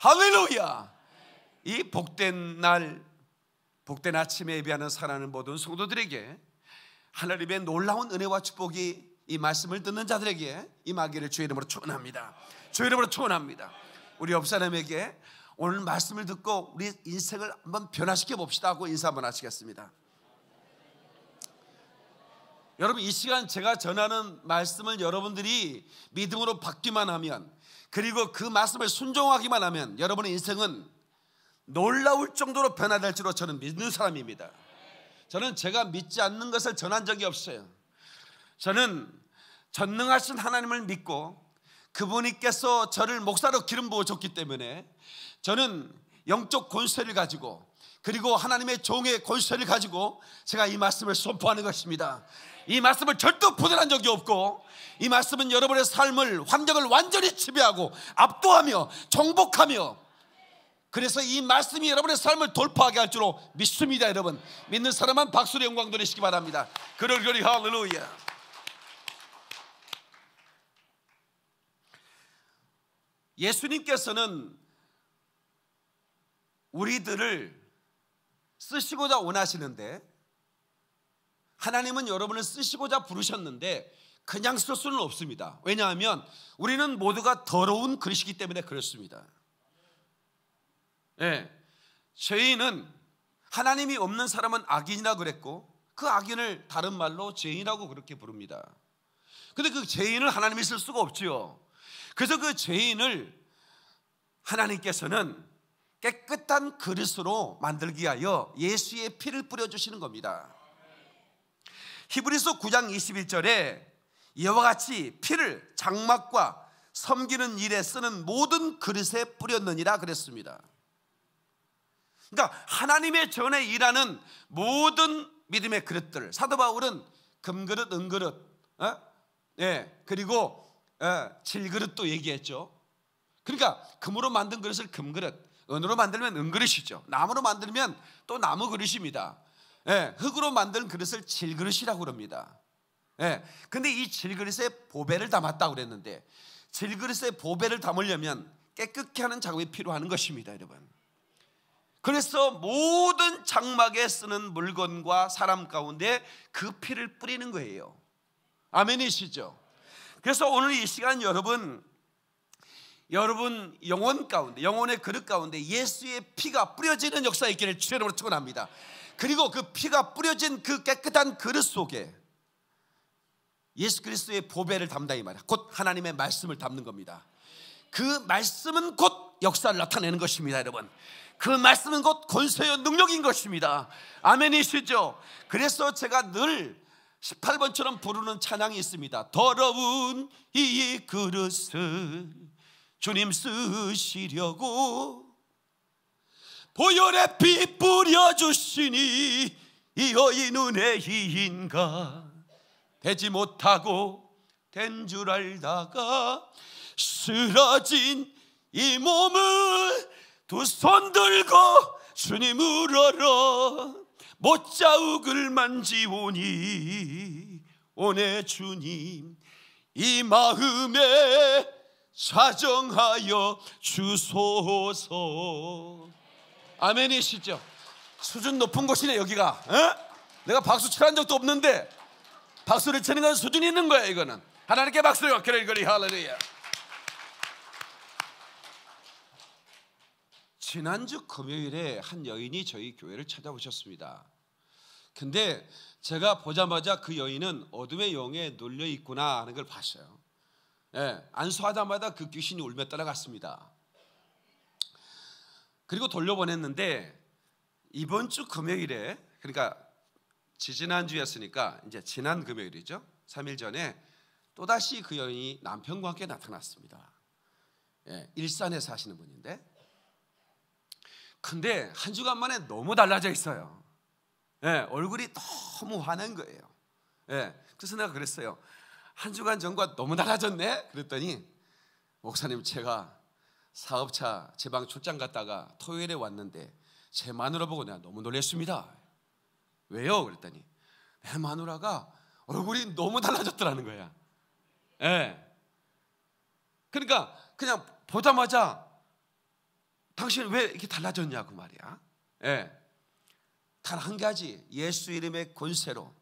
할렐루야! 이 복된 날, 복된 아침에 예배하는 사랑하는 모든 성도들에게 하나님의 놀라운 은혜와 축복이 이 말씀을 듣는 자들에게 임하기를 주의 이름으로 축원합니다. 주의 이름으로 축원합니다. 우리 옆 사람에게 오늘 말씀을 듣고 우리 인생을 한번 변화시켜 봅시다 하고 인사 한번 하시겠습니다. 여러분 이 시간 제가 전하는 말씀을 여러분들이 믿음으로 받기만 하면 그리고 그 말씀을 순종하기만 하면 여러분의 인생은 놀라울 정도로 변화될 줄로 저는 믿는 사람입니다. 저는 제가 믿지 않는 것을 전한 적이 없어요. 저는 전능하신 하나님을 믿고 그분이께서 저를 목사로 기름 부어 줬기 때문에 저는 영적 권세를 가지고 그리고 하나님의 종의 권세를 가지고 제가 이 말씀을 선포하는 것입니다. 이 말씀을 절대 부정한 적이 없고 이 말씀은 여러분의 삶을 환경을 완전히 지배하고 압도하며 정복하며 그래서 이 말씀이 여러분의 삶을 돌파하게 할 줄로 믿습니다 여러분 믿는 사람만 박수로 영광 돌리시기 바랍니다 그럴거리 할렐루야 예수님께서는 우리들을 쓰시고자 원하시는데 하나님은 여러분을 쓰시고자 부르셨는데 그냥 쓸 수는 없습니다. 왜냐하면 우리는 모두가 더러운 그리이기 때문에 그렇습니다. 예. 네. 죄인은 하나님이 없는 사람은 악인이라 그랬고 그 악인을 다른 말로 죄인이라고 그렇게 부릅니다. 근데 그 죄인을 하나님이 쓸 수가 없지요. 그래서 그 죄인을 하나님께서는 깨끗한 그릇으로 만들기 하여 예수의 피를 뿌려주시는 겁니다. 히브리서 9장 21절에 이와 같이 피를 장막과 섬기는 일에 쓰는 모든 그릇에 뿌렸느니라 그랬습니다. 그러니까 하나님의 전에 일하는 모든 믿음의 그릇들 사도 바울은 금그릇, 은그릇, 어? 예, 그리고 예, 질그릇도 얘기했죠. 그러니까 금으로 만든 그릇을 금그릇, 은으로 만들면 은그릇이죠. 나무로 만들면 또 나무 그릇입니다. 예, 흙으로 만든 그릇을 질그릇이라고 그럽니다. 예, 근데 이 질그릇에 보배를 담았다 그랬는데 질그릇에 보배를 담으려면 깨끗게 하는 작업이 필요한 것입니다, 여러분. 그래서 모든 장막에 쓰는 물건과 사람 가운데 그 피를 뿌리는 거예요. 아멘이시죠? 그래서 오늘 이 시간 여러분 여러분 영혼 가운데 영혼의 그릇 가운데 예수의 피가 뿌려지는 역사 있기를 주여로 축원합니다. 그리고 그 피가 뿌려진 그 깨끗한 그릇 속에 예수 그리스도의 보배를 담다 이 말이야. 곧 하나님의 말씀을 담는 겁니다. 그 말씀은 곧 역사를 나타내는 것입니다, 여러분. 그 말씀은 곧 권세의 능력인 것입니다. 아멘이시죠? 그래서 제가 늘 18번처럼 부르는 찬양이 있습니다. 더러운 이 그릇을 주님 쓰시려고 보혈의 피 뿌려주시니 이어인은희인가 되지 못하고 된 줄 알다가 쓰러진 이 몸을 두 손 들고 주님 을 울어라 못자욱을 만지오니 오네 주님 이 마음에 사정하여 주소서 아멘이시죠? 수준 높은 곳이네 여기가. 어? 내가 박수 칠한 적도 없는데 박수를 치는 건 수준이 있는 거야 이거는. 하나님께 박수를 받기를 그리 할렐루야. 지난주 금요일에 한 여인이 저희 교회를 찾아오셨습니다. 근데 제가 보자마자 그 여인은 어둠의 영에 눌려 있구나 하는 걸 봤어요. 예, 안수하자마자 그 귀신이 울며 따라갔습니다. 그리고 돌려보냈는데 이번 주 금요일에 그러니까 지지난 주였으니까 이제 지난 금요일이죠. 3일 전에 또다시 그 여인이 남편과 함께 나타났습니다. 예, 일산에 사시는 분인데 근데 한 주간 만에 너무 달라져 있어요. 예, 얼굴이 너무 화한 거예요. 예, 그래서 내가 그랬어요. 한 주간 전과 너무 달라졌네? 그랬더니 목사님 제가 사업차 제방 출장 갔다가 토요일에 왔는데 제 마누라 보고 내가 너무 놀랬습니다. 왜요? 그랬더니 내 마누라가 얼굴이 너무 달라졌더라는 거야. 예. 그러니까 그냥 보자마자 당신 왜 이렇게 달라졌냐고 말이야. 예. 단한 가지 예수 이름의 권세로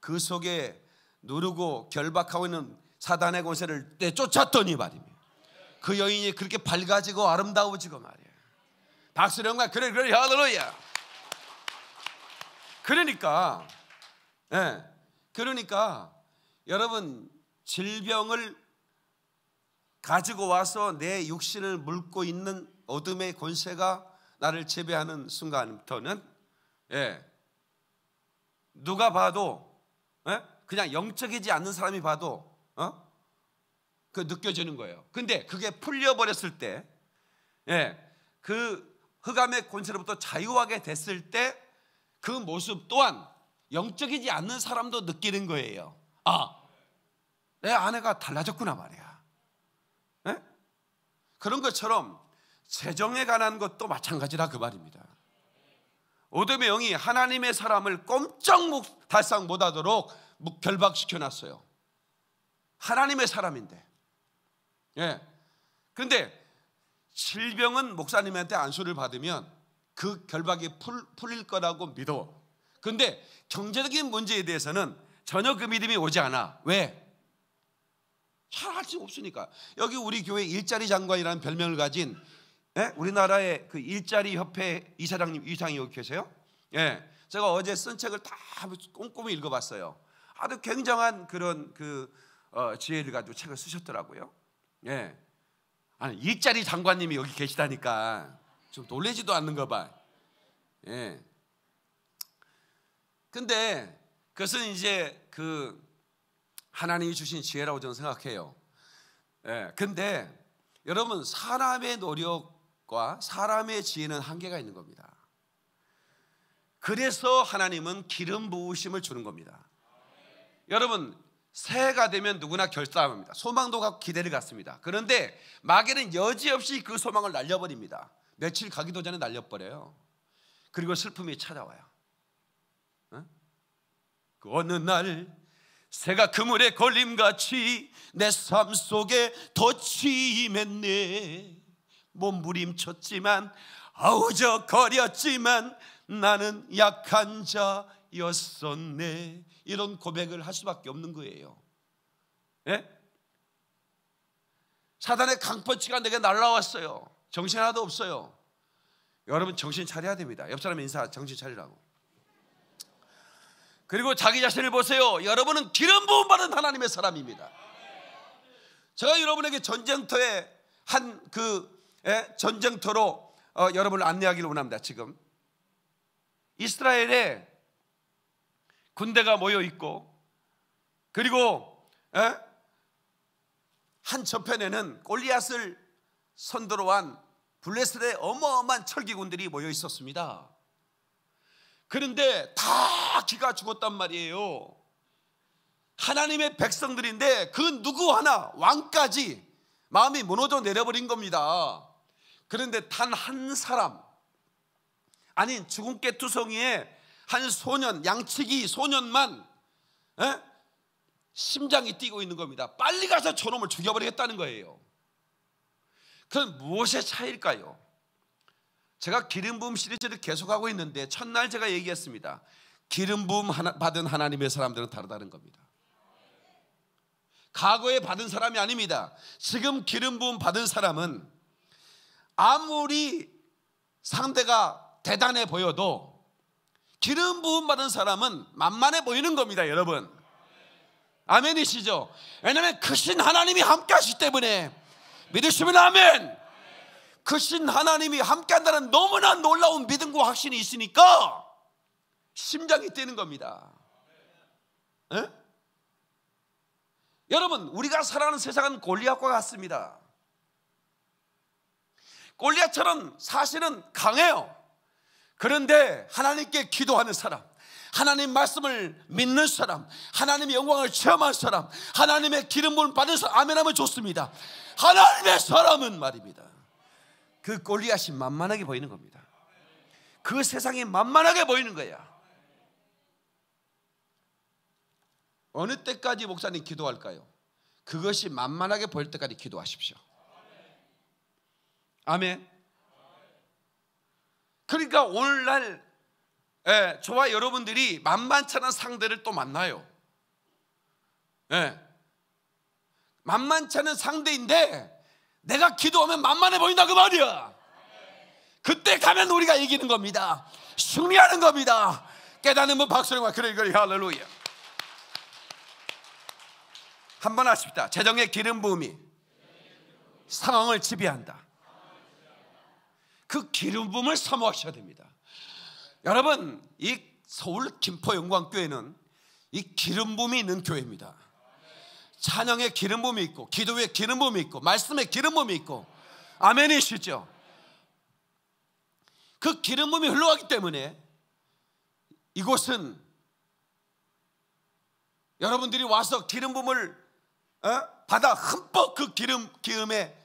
그 속에 누르고 결박하고 있는 사단의 권세를 떼쫓았더니 말입니다. 그 여인이 그렇게 밝아지고 아름다워지고 말이에요. 박수령과 그래 그래 할렐루야. 그러니까 예. 네, 그러니까 여러분 질병을 가지고 와서 내 육신을 물고 있는 어둠의 권세가 나를 지배하는 순간부터는 예, 누가 봐도 예? 그냥 영적이지 않는 사람이 봐도 어? 그 느껴지는 거예요. 근데 그게 풀려버렸을 때, 예, 그 흑암의 권세로부터 자유하게 됐을 때 그 모습 또한 영적이지 않는 사람도 느끼는 거예요. 아, 내 아내가 달라졌구나 말이야. 예? 그런 것처럼 세정에 관한 것도 마찬가지라 그 말입니다. 오덤의 영이 하나님의 사람을 꼼짝 못, 달싹 못하도록 결박시켜 놨어요. 하나님의 사람인데 예. 그런데 질병은 목사님한테 안수를 받으면 그 결박이 풀, 풀릴 거라고 믿어. 근데 경제적인 문제에 대해서는 전혀 그 믿음이 오지 않아. 왜? 잘 할 수 없으니까. 여기 우리 교회 일자리 장관이라는 별명을 가진 예? 우리나라의 그 일자리 협회 이사장님 이상이 여기 계세요? 예. 제가 어제 쓴 책을 다 꼼꼼히 읽어봤어요. 아주 굉장한 그런 그 어, 지혜를 가지고 책을 쓰셨더라고요. 예. 아니, 일자리 장관님이 여기 계시다니까. 좀 놀래지도 않는가 봐. 예. 근데 그것은 이제 그 하나님이 주신 지혜라고 저는 생각해요. 예. 근데 여러분 사람의 노력과 사람의 지혜는 한계가 있는 겁니다. 그래서 하나님은 기름 부으심을 주는 겁니다. 여러분 새해가 되면 누구나 결사합니다. 소망도 갖고 기대를 갖습니다. 그런데 마귀는 여지없이 그 소망을 날려버립니다. 며칠 가기도 전에 날려버려요. 그리고 슬픔이 찾아와요. 응? 그 어느 날 새가 그물에 걸림같이 내 삶 속에 덫이 했네 몸부림쳤지만 아우적거렸지만 나는 약한 자 였었네 이런 고백을 할 수밖에 없는 거예요. 예? 사단의 강펀치가 내게 날라왔어요. 정신 하나도 없어요. 여러분 정신 차려야 됩니다. 옆 사람 인사 정신 차리라고. 그리고 자기 자신을 보세요. 여러분은 기름 부음 받은 하나님의 사람입니다. 제가 여러분에게 전쟁터에 한그 예, 전쟁터로 어, 여러분을 안내하기를 원합니다. 지금 이스라엘의 군대가 모여 있고 그리고 에? 한 저편에는 골리앗을 선두로 한 블레셋의 어마어마한 철기군들이 모여 있었습니다. 그런데 다 기가 죽었단 말이에요. 하나님의 백성들인데 그 누구 하나 왕까지 마음이 무너져 내려버린 겁니다. 그런데 단 한 사람 아닌 죽근깨투성이에 한 소년, 양치기 소년만 에? 예? 심장이 뛰고 있는 겁니다. 빨리 가서 저놈을 죽여버리겠다는 거예요. 그럼 무엇의 차이일까요? 제가 기름 부음 시리즈를 계속하고 있는데 첫날 제가 얘기했습니다. 기름 부음 받은 하나님의 사람들은 다르다는 겁니다. 과거에 받은 사람이 아닙니다. 지금 기름 부음 받은 사람은 아무리 상대가 대단해 보여도 기름 부음 받은 사람은 만만해 보이는 겁니다, 여러분. 아멘이시죠? 왜냐하면 크신 하나님이 함께하시기 때문에 믿으시면 아멘. 크신 하나님이 함께한다는 너무나 놀라운 믿음과 확신이 있으니까 심장이 뛰는 겁니다. 에? 예? 여러분, 우리가 살아가는 세상은 골리앗과 같습니다. 골리앗처럼 사실은 강해요. 그런데 하나님께 기도하는 사람, 하나님 말씀을 믿는 사람, 하나님의 영광을 체험한 사람, 하나님의 기름 을 받은 사람, 아멘하면 좋습니다. 하나님의 사람은 말입니다. 그 골리앗이 만만하게 보이는 겁니다. 그 세상이 만만하게 보이는 거야. 어느 때까지 목사님 기도할까요? 그것이 만만하게 보일 때까지 기도하십시오. 아멘. 그러니까 오늘날 예, 저와 여러분들이 만만찮은 상대를 또 만나요. 예. 만만찮은 상대인데 내가 기도하면 만만해 보인다 그 말이야. 그때 가면 우리가 이기는 겁니다. 승리하는 겁니다. 깨닫는분 박수령과 그래 그래 할렐루야. 한번 하십시다. 재정의 기름 부음이 상황을 지배한다. 그 기름 붐을 사모하셔야 됩니다. 여러분, 이 서울 김포 영광교회는 이 기름 붐이 있는 교회입니다. 찬양의 기름 붐이 있고 기도의 기름 붐이 있고 말씀의 기름 붐이 있고 아멘이시죠. 그 기름 붐이 흘러가기 때문에 이곳은 여러분들이 와서 기름 붐을 어? 받아 흠뻑 그 기름 기름에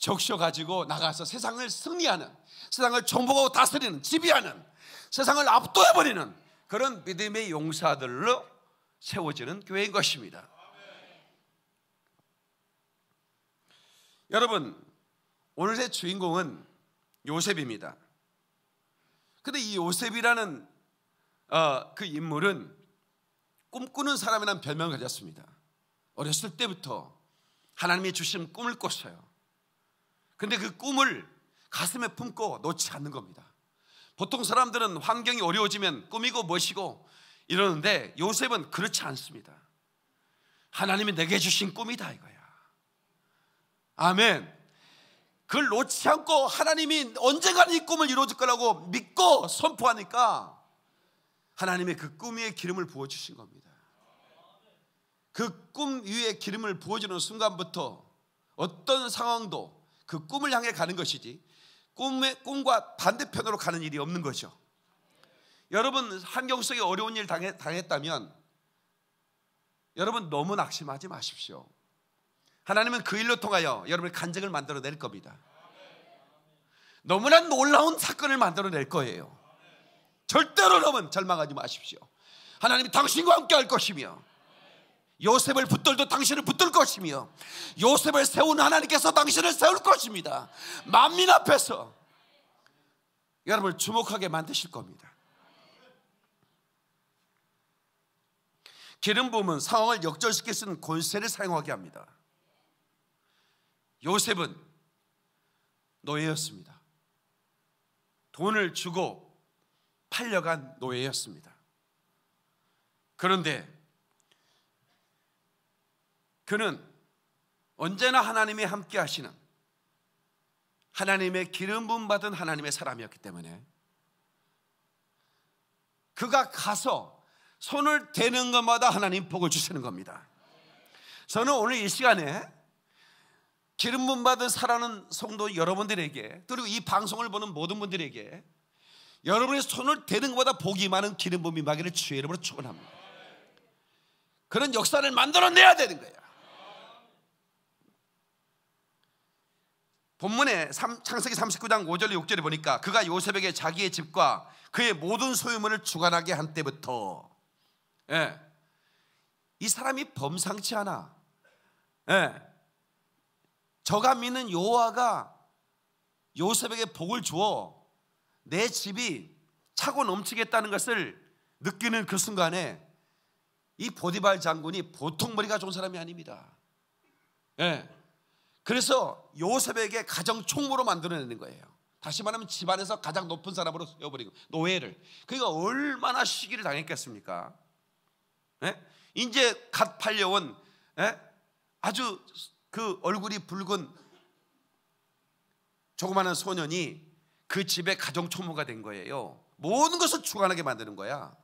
적셔가지고 나가서 세상을 승리하는, 세상을 정복하고 다스리는, 지배하는, 세상을 압도해버리는 그런 믿음의 용사들로 세워지는 교회인 것입니다. 여러분, 오늘의 주인공은 요셉입니다. 그런데이 요셉이라는 어, 그 인물은 꿈꾸는 사람이라는 별명을 가졌습니다. 어렸을 때부터 하나님이 주신 꿈을 꿨어요. 근데 그 꿈을 가슴에 품고 놓지 않는 겁니다. 보통 사람들은 환경이 어려워지면 꿈이고 멋이고 이러는데 요셉은 그렇지 않습니다. 하나님이 내게 주신 꿈이다 이거야. 아멘. 그걸 놓지 않고 하나님이 언젠가는 이 꿈을 이루어질 거라고 믿고 선포하니까 하나님의 그 꿈에 기름을 부어주신 겁니다. 그 꿈 위에 기름을 부어주는 순간부터 어떤 상황도 그 꿈을 향해 가는 것이지 꿈의, 꿈과 반대편으로 가는 일이 없는 거죠. 여러분 환경 속에 어려운 일 당해, 당했다면 여러분 너무 낙심하지 마십시오. 하나님은 그 일로 통하여 여러분의 간증을 만들어낼 겁니다. 너무나 놀라운 사건을 만들어낼 거예요. 절대로 여러분 절망하지 마십시오. 하나님이 당신과 함께 할 것이며 요셉을 붙들도 당신을 붙들 것이며 요셉을 세운 하나님께서 당신을 세울 것입니다. 만민 앞에서 여러분을 주목하게 만드실 겁니다. 기름 부음은 상황을 역전시킬 수 있는 권세를 사용하게 합니다. 요셉은 노예였습니다. 돈을 주고 팔려간 노예였습니다. 그런데 그는 언제나 하나님이 함께 하시는 하나님의 기름 분 받은 하나님의 사람이었기 때문에 그가 가서 손을 대는 것마다 하나님 복을 주시는 겁니다. 저는 오늘 이 시간에 기름 분 받은 사랑하는 성도 여러분들에게 그리고 이 방송을 보는 모든 분들에게 여러분의 손을 대는 것보다 복이 많은 기름 분음이 마기를 주의 이름으로 축원합니다. 그런 역사를 만들어내야 되는 거예요. 본문에 창세기 39장 5절 6절에 보니까 그가 요셉에게 자기의 집과 그의 모든 소유물을 주관하게 한 때부터 예. 이 사람이 범상치 않아. 예. 저가 믿는 요하가 요셉에게 복을 주어 내 집이 차고 넘치겠다는 것을 느끼는 그 순간에 이 보디발 장군이 보통 머리가 좋은 사람이 아닙니다. 예. 그래서 요셉에게 가정 총무로 만들어내는 거예요. 다시 말하면 집안에서 가장 높은 사람으로 세워버리고 노예를. 그러니까 얼마나 시기를 당했겠습니까? 예? 이제 갓 팔려온 예? 아주 그 얼굴이 붉은 조그마한 소년이 그 집의 가정 총무가 된 거예요. 모든 것을 주관하게 만드는 거야.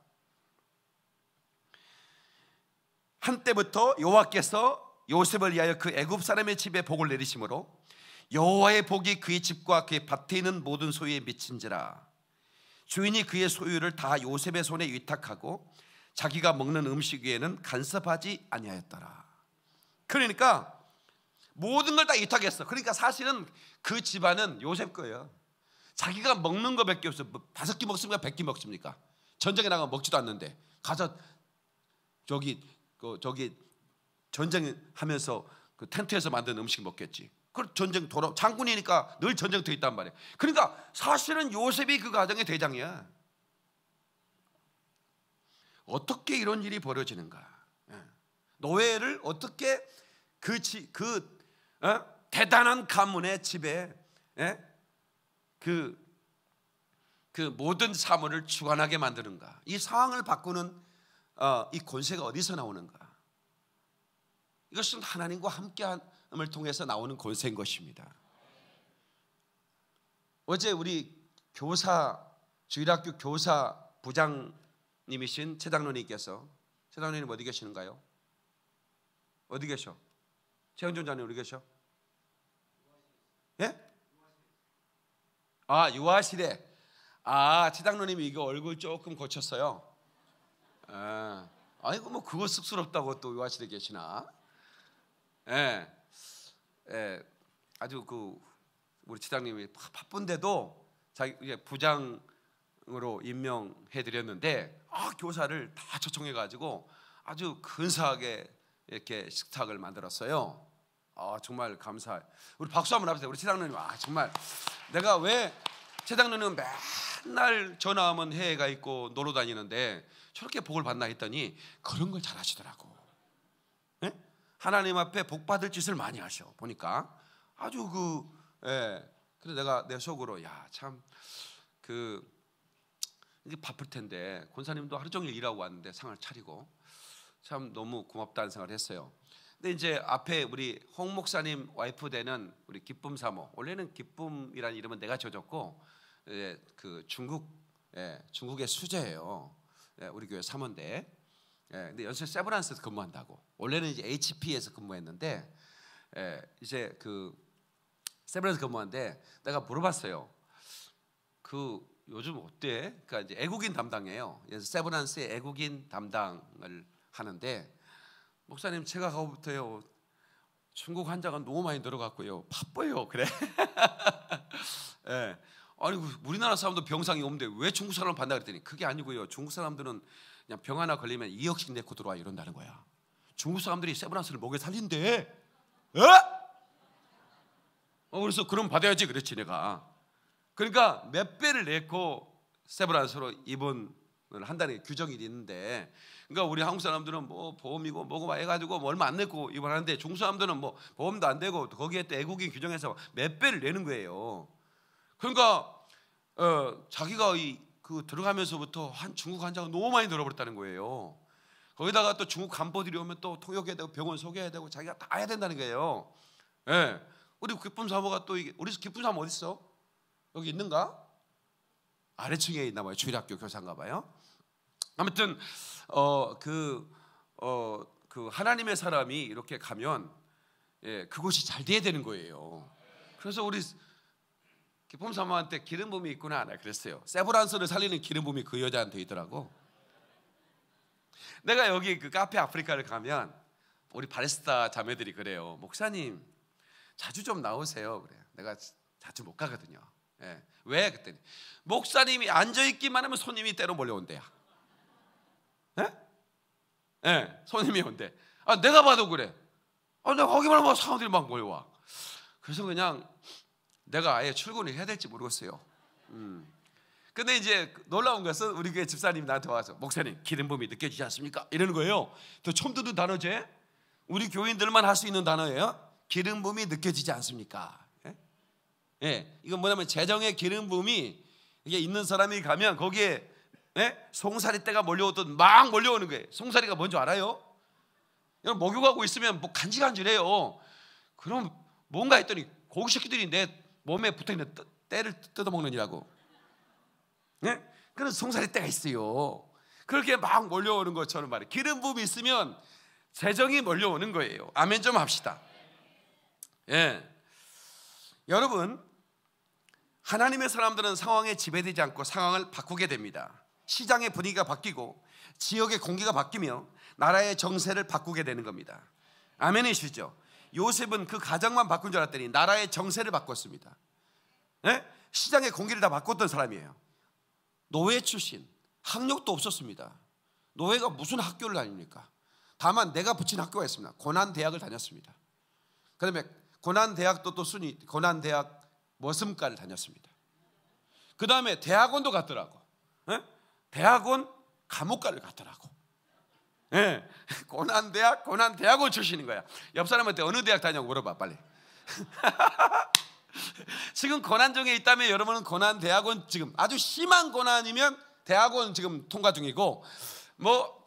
한때부터 여호와께서 요셉을 위하여 그 애굽 사람의 집에 복을 내리심으로 여호와의 복이 그의 집과 그의 밭에 있는 모든 소유에 미친지라 주인이 그의 소유를 다 요셉의 손에 위탁하고 자기가 먹는 음식 위에는 간섭하지 아니하였더라. 그러니까 모든 걸 다 위탁했어. 그러니까 사실은 그 집안은 요셉 거예요. 자기가 먹는 거밖에 없어. 뭐 다섯 끼 먹습니까? 백끼 먹습니까? 전쟁에 나가면 먹지도 않는데 가서 저기 그 저기 전쟁하면서 그 텐트에서 만든 음식 먹겠지. 그 전쟁 돌아 장군이니까 늘전쟁터 있단 말이야. 그러니까 사실은 요셉이 그 가정의 대장이야. 어떻게 이런 일이 벌어지는가? 예. 노예를 어떻게 그, 지, 그 어? 대단한 가문의 집에 에? 예? 그, 그 모든 사물을 주관하게 만드는가? 이 상황을 바꾸는 어, 이 권세가 어디서 나오는가? 이것은 하나님과 함께함을 통해서 나오는 권세인 것입니다. 어제 우리 교사 주일학교 교사 부장님이신 최당론님께서 최당론님 어디 계시는가요? 어디 계셔? 최영준 자님 어디 계셔? 예? 아 유아실에 아 최당론님이 이거 얼굴 조금 고쳤어요. 아, 아이고 뭐 그거 쑥스럽다고 또 유아실에 계시나? 예, 예, 아주 그 우리 지장님이 바쁜데도 자기 부장으로 임명해드렸는데 아, 교사를 다 초청해 가지고 아주 근사하게 이렇게 식탁을 만들었어요. 아 정말 감사. 우리 박수 한번 합시다. 우리 최장로님 아 정말 내가 왜최장로는 맨날 전화하면 해외가 있고 놀러 다니는데 저렇게 복을 받나 했더니 그런 걸 잘하시더라고. 하나님 앞에 복 받을 짓을 많이 하셔. 보니까 아주 그 예. 그래 내가 내 속으로 야 참그 이게 바쁠 텐데 권사님도 하루 종일 일하고 왔는데 상을 차리고 참 너무 고맙다는 생각을 했어요. 근데 이제 앞에 우리 홍 목사님 와이프 되는 우리 기쁨 사모 원래는 기쁨이라는 이름은 내가 지어줬고 예, 그 중국 예, 중국의 수제예요. 예, 우리 교회 사모인데 예, 근데 연세 세브란스에서 근무한다고. 원래는 이제 HP에서 근무했는데 예, 이제 그 세브란스 근무한데 내가 물어봤어요. 그 요즘 어때? 그러니까 이제 애국인 담당이에요. 그래서 세브란스의 애국인 담당을 하는데 목사님 제가 가고부터요 중국 환자가 너무 많이 늘어갔고요 바빠요 그래. 예. 아니 우리나라 사람도 병상이 없는데 왜 중국 사람을 받나 그랬더니 그게 아니고요 중국 사람들은 그냥 병 하나 걸리면 2억씩 내고 들어와 이런다는 거야. 중국 사람들이 세브란스를 목에 살린대. 어? 어 그래서 그럼 받아야지 그랬지 내가. 그러니까 몇 배를 내고 세브란스로 입원을 한다는 규정이 있는데 그러니까 우리 한국 사람들은 뭐 보험이고 뭐고 막 해가지고 뭐 얼마 안 내고 입원하는데 중국 사람들은 뭐 보험도 안 되고 거기에 또 애국인 규정에서 몇 배를 내는 거예요. 그러니까 어, 자기가 이그 들어가면서부터 한 중국 환자가 너무 많이 들어버렸다는 거예요. 거기다가 또 중국 간부들이 오면 또 통역해야 되고 병원 소개해야 되고 자기가 다 해야 된다는 거예요. 예. 우리 기쁨 사모가 또 이게 우리 기쁨 사모 어디 있어? 여기 있는가? 아래층에 있나 봐요. 주일학교 교사인가 봐요. 아무튼 어그어그 어, 그 하나님의 사람이 이렇게 가면 예, 그곳이 잘 돼야 되는 거예요. 그래서 우리 기쁨 사모한테 기름 붐이 있구나 나 네, 그랬어요. 세브란스를 살리는 기름 붐이그 여자한테 있더라고. 내가 여기 그 카페 아프리카를 가면 우리 바리스타 자매들이 그래요. 목사님 자주 좀 나오세요. 그래. 내가 자주 못 가거든요. 예. 왜 그랬더니 목사님이 앉아 있기만 하면 손님이 때로 몰려온대요. 예? 예, 손님이 온대. 아, 내가 봐도 그래. 아, 내가 거기만 하면 사람들이 막 몰려와. 그래서 그냥 내가 아예 출근을 해야 될지 모르겠어요. 음. 근데 이제 놀라운 것은 우리 교회 집사님이 나한테 와서 목사님 기름 부음이 느껴지지 않습니까? 이러는 거예요. 또 처음 듣는 단어제 우리 교인들만 할 수 있는 단어예요. 기름 부음이 느껴지지 않습니까? 예? 예? 이건 뭐냐면 재정의 기름 부음이 이게 있는 사람이 가면 거기에 예? 송사리 때가 몰려오듯 막 몰려오는 거예요. 송사리가 뭔지 알아요? 목욕하고 있으면 뭐 간질간질해요. 그럼 뭔가 했더니 고기 새끼들이 내 몸에 붙어있는 때를 뜯어먹느니라고. 네? 그런 송사리 때가 있어요. 그렇게 막 몰려오는 것처럼 말이에요. 기름 부음이 있으면 재정이 몰려오는 거예요. 아멘 좀 합시다. 예. 여러분, 하나님의 사람들은 상황에 지배되지 않고 상황을 바꾸게 됩니다. 시장의 분위기가 바뀌고 지역의 공기가 바뀌며 나라의 정세를 바꾸게 되는 겁니다. 아멘이시죠? 요셉은 그가장만 바꾼 줄 알았더니 나라의 정세를 바꿨습니다. 네? 시장의 공기를 다 바꿨던 사람이에요. 노예 출신, 학력도 없었습니다. 노예가 무슨 학교를 다닙니까? 다만 내가 붙인 학교가 있습니다. 고난 대학을 다녔습니다. 그다음에 고난 대학도 또 순위 고난 대학 머슴과를 다녔습니다. 그다음에 대학원도 갔더라고. 네? 대학원 감옥과를 갔더라고. 예. 고난 대학 고난 대학원 출신인 거야. 옆 사람한테 어느 대학 다녀고 물어봐 빨리. 지금 고난 중에 있다면 여러분은 고난 대학원 지금 아주 심한 고난이면 대학원 지금 통과 중이고 뭐,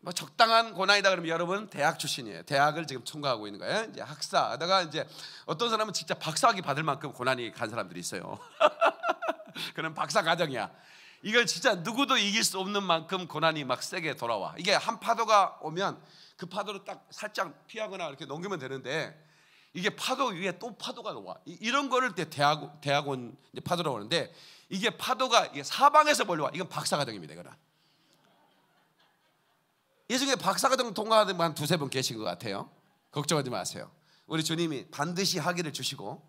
뭐 적당한 고난이다 그러면 여러분 대학 출신이에요. 대학을 지금 통과하고 있는 거예요. 이제 학사하다가 이제 어떤 사람은 진짜 박사학위 받을 만큼 고난이 간 사람들이 있어요. 그런 박사 과정이야. 이걸 진짜 누구도 이길 수 없는 만큼 고난이 막 세게 돌아와. 이게 한 파도가 오면 그 파도를 딱 살짝 피하거나 이렇게 넘기면 되는데 이게 파도 위에 또 파도가 와. 이런 거를 대학, 대학원 파도라고 하는데 이게 파도가 이게 사방에서 몰려와. 이건 박사과정입니다. 이거는. 이 중에 박사과정 통과하는 분한 두세 분 계신 것 같아요. 걱정하지 마세요. 우리 주님이 반드시 하기를 주시고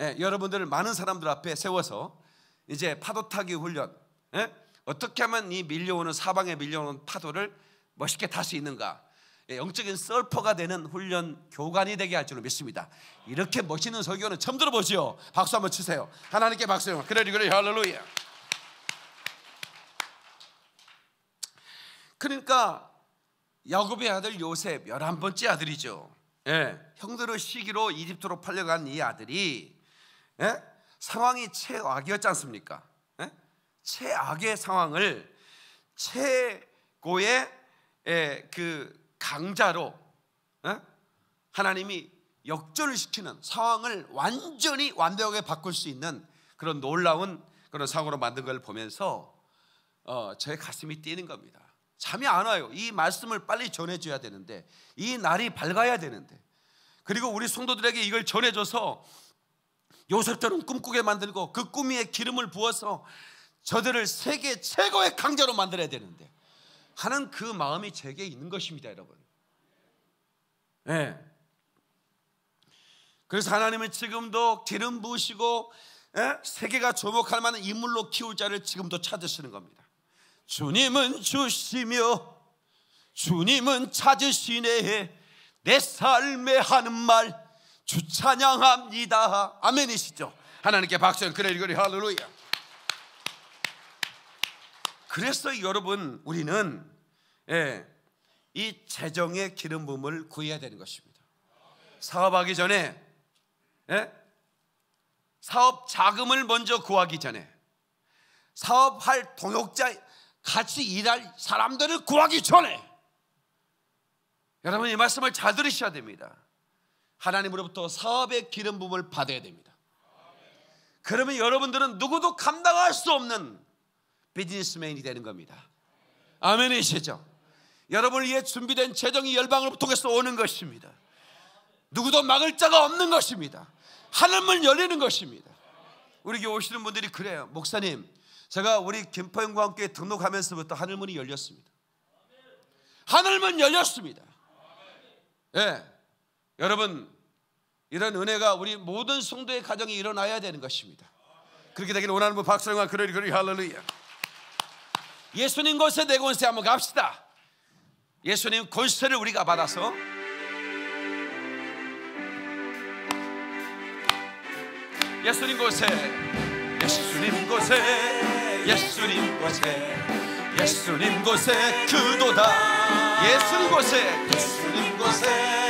예, 여러분들을 많은 사람들 앞에 세워서 이제 파도 타기 훈련. 예? 어떻게 하면 이 밀려오는 사방에 밀려오는 파도를 멋있게 탈 수 있는가? 예, 영적인 썰퍼가 되는 훈련 교관이 되게 할 줄을 믿습니다. 이렇게 멋있는 설교는 처음 들어보지요. 박수 한번 치세요. 하나님께 박수 그래 그래 할렐루야. 그러니까 야곱의 아들 요셉 열한 번째 아들이죠. 예, 형들의 시기로 이집트로 팔려간 이 아들이 예? 상황이 최악이었지 않습니까? 에? 예? 최악의 상황을 최고의 에, 예, 그 강자로 에? 예? 하나님이 역전을 시키는 상황을 완전히 완벽하게 바꿀 수 있는 그런 놀라운 그런 상황으로 만든 걸 보면서 어, 제 가슴이 뛰는 겁니다. 잠이 안 와요. 이 말씀을 빨리 전해줘야 되는데 이 날이 밝아야 되는데 그리고 우리 성도들에게 이걸 전해줘서 요셉들은 꿈꾸게 만들고 그 꿈에 기름을 부어서 저들을 세계 최고의 강자로 만들어야 되는데 하는 그 마음이 제게 있는 것입니다, 여러분. 예. 네. 그래서 하나님은 지금도 기름 부으시고 예? 세계가 주목할 만한 인물로 키울 자를 지금도 찾으시는 겁니다. 주님은 주시며 주님은 찾으시네 내 삶에 하는 말 주찬양합니다. 아멘이시죠? 하나님께 박수연 그래 그래 할렐루야. 그래서 여러분 우리는 예, 이 재정의 기름 부음을 구해야 되는 것입니다. 사업하기 전에 예? 사업 자금을 먼저 구하기 전에 사업할 동역자 같이 일할 사람들을 구하기 전에 여러분 이 말씀을 잘 들으셔야 됩니다. 하나님으로부터 사업의 기름 부음을 받아야 됩니다. 그러면 여러분들은 누구도 감당할 수 없는 비즈니스맨이 되는 겁니다. 아멘이시죠? 여러분을 위해 준비된 재정이 열방을 통해서 오는 것입니다. 누구도 막을 자가 없는 것입니다. 하늘문 열리는 것입니다. 우리 교회 오시는 분들이 그래요. 목사님, 제가 우리 김포영과 함께 등록하면서부터 하늘문이 열렸습니다. 하늘문 열렸습니다. 예. 네. 여러분 이런 은혜가 우리 모든 성도의 가정에 일어나야 되는 것입니다. 그렇게 되길 원하는 분 박수영아 그러리 그러리 할렐루야. 예수님 권세 내 권세 한번 갑시다. 예수님 권세를 우리가 받아서 예수님 곳에 예수님 곳에 예수님 곳에 예수님 곳에 그도다 예수님 곳에 예수님 곳에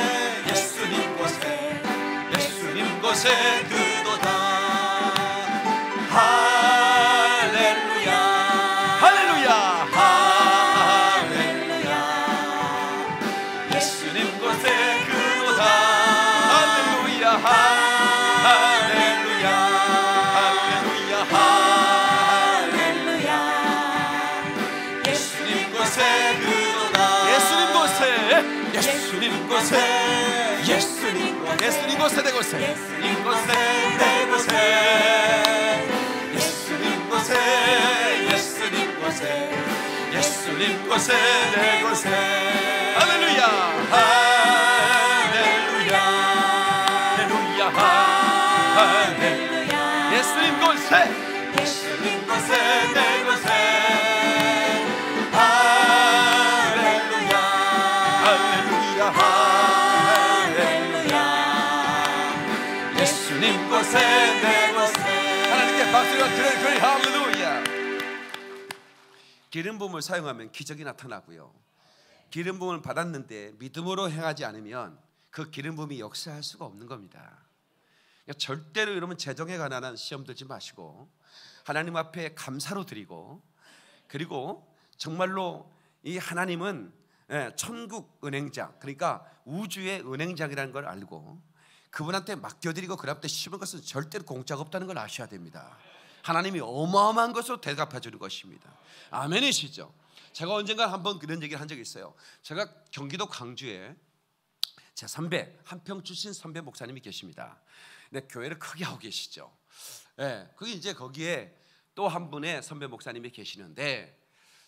José Cruz. 예수님 곳에 예수님 곳에 예수님 곳에 내 곳에 예수님 곳에 내 곳에 예수님 곳에 예수님 곳에 예수님 곳에 내 곳에 할렐루야 할렐루야 할렐루야 할렐루야 예수님 곳에 하나님께 박수가 그래 그래 할렐루야 기름 부음을 사용하면 기적이 나타나고요 기름 부음을 받았는데 믿음으로 행하지 않으면 그 기름 부음이 역사할 수가 없는 겁니다 그러니까 절대로 여러분 재정에 관한 시험 들지 마시고 하나님 앞에 감사로 드리고 그리고 정말로 이 하나님은 예, 천국 은행장 그러니까 우주의 은행장이라는 걸 알고 그분한테 맡겨드리고 그 앞에 심은 것은 절대로 공짜가 없다는 걸 아셔야 됩니다. 하나님이 어마어마한 것으로 대답해 주는 것입니다. 아멘이시죠? 제가 언젠가 한번 그런 얘기를 한 적이 있어요. 제가 경기도 광주에 제 선배 한평 출신 선배 목사님이 계십니다. 근 교회를 크게 하고 계시죠. 네, 그게 이제 거기에 또 한 분의 선배 목사님이 계시는데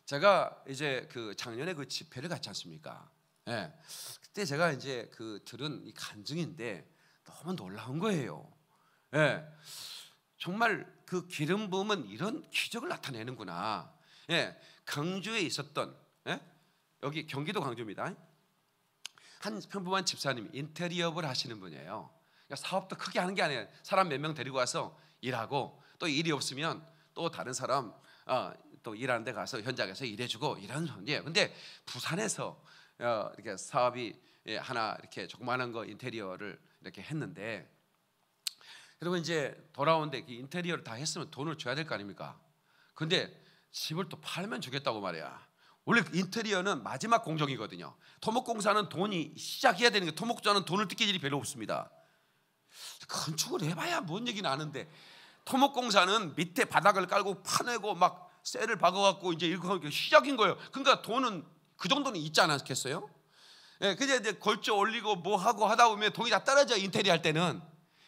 제가 이제 그 작년에 그 집회를 갔지 않습니까? 예, 네, 그때 제가 이제 그 들은 이 간증인데 너무 놀라운 거예요. 예. 정말 그 기름 부음은 이런 기적을 나타내는구나. 예. 강주에 있었던 예? 여기 경기도 강주입니다. 한 평범한 집사님 인테리어를 하시는 분이에요. 그러니까 사업도 크게 하는 게 아니에요. 사람 몇 명 데리고 와서 일하고 또 일이 없으면 또 다른 사람 어, 또 일하는 데 가서 현장에서 일해주고 이런 존재예요. 근데 부산에서 어, 이렇게 사업이 예, 하나 이렇게 조그마한 거 인테리어를 이렇게 했는데 그리고 이제 돌아온데 그 인테리어를 다 했으면 돈을 줘야 될 거 아닙니까? 근데 집을 또 팔면 주겠다고 말이야. 원래 그 인테리어는 마지막 공정이거든요. 토목공사는 돈이 시작해야 되는 게 토목자는 돈을 뜯길 일이 별로 없습니다. 건축을 해봐야 뭔 얘기는 는데 토목공사는 밑에 바닥을 깔고 파내고 막 쇠를 박아갖고 이제 일고 시작인 거예요. 그러니까 돈은 그 정도는 있지 않았겠어요? 예, 그냥 이제 걸쳐 올리고 뭐 하고 하다 보면 돈이 다 떨어져 인테리어 할 때는.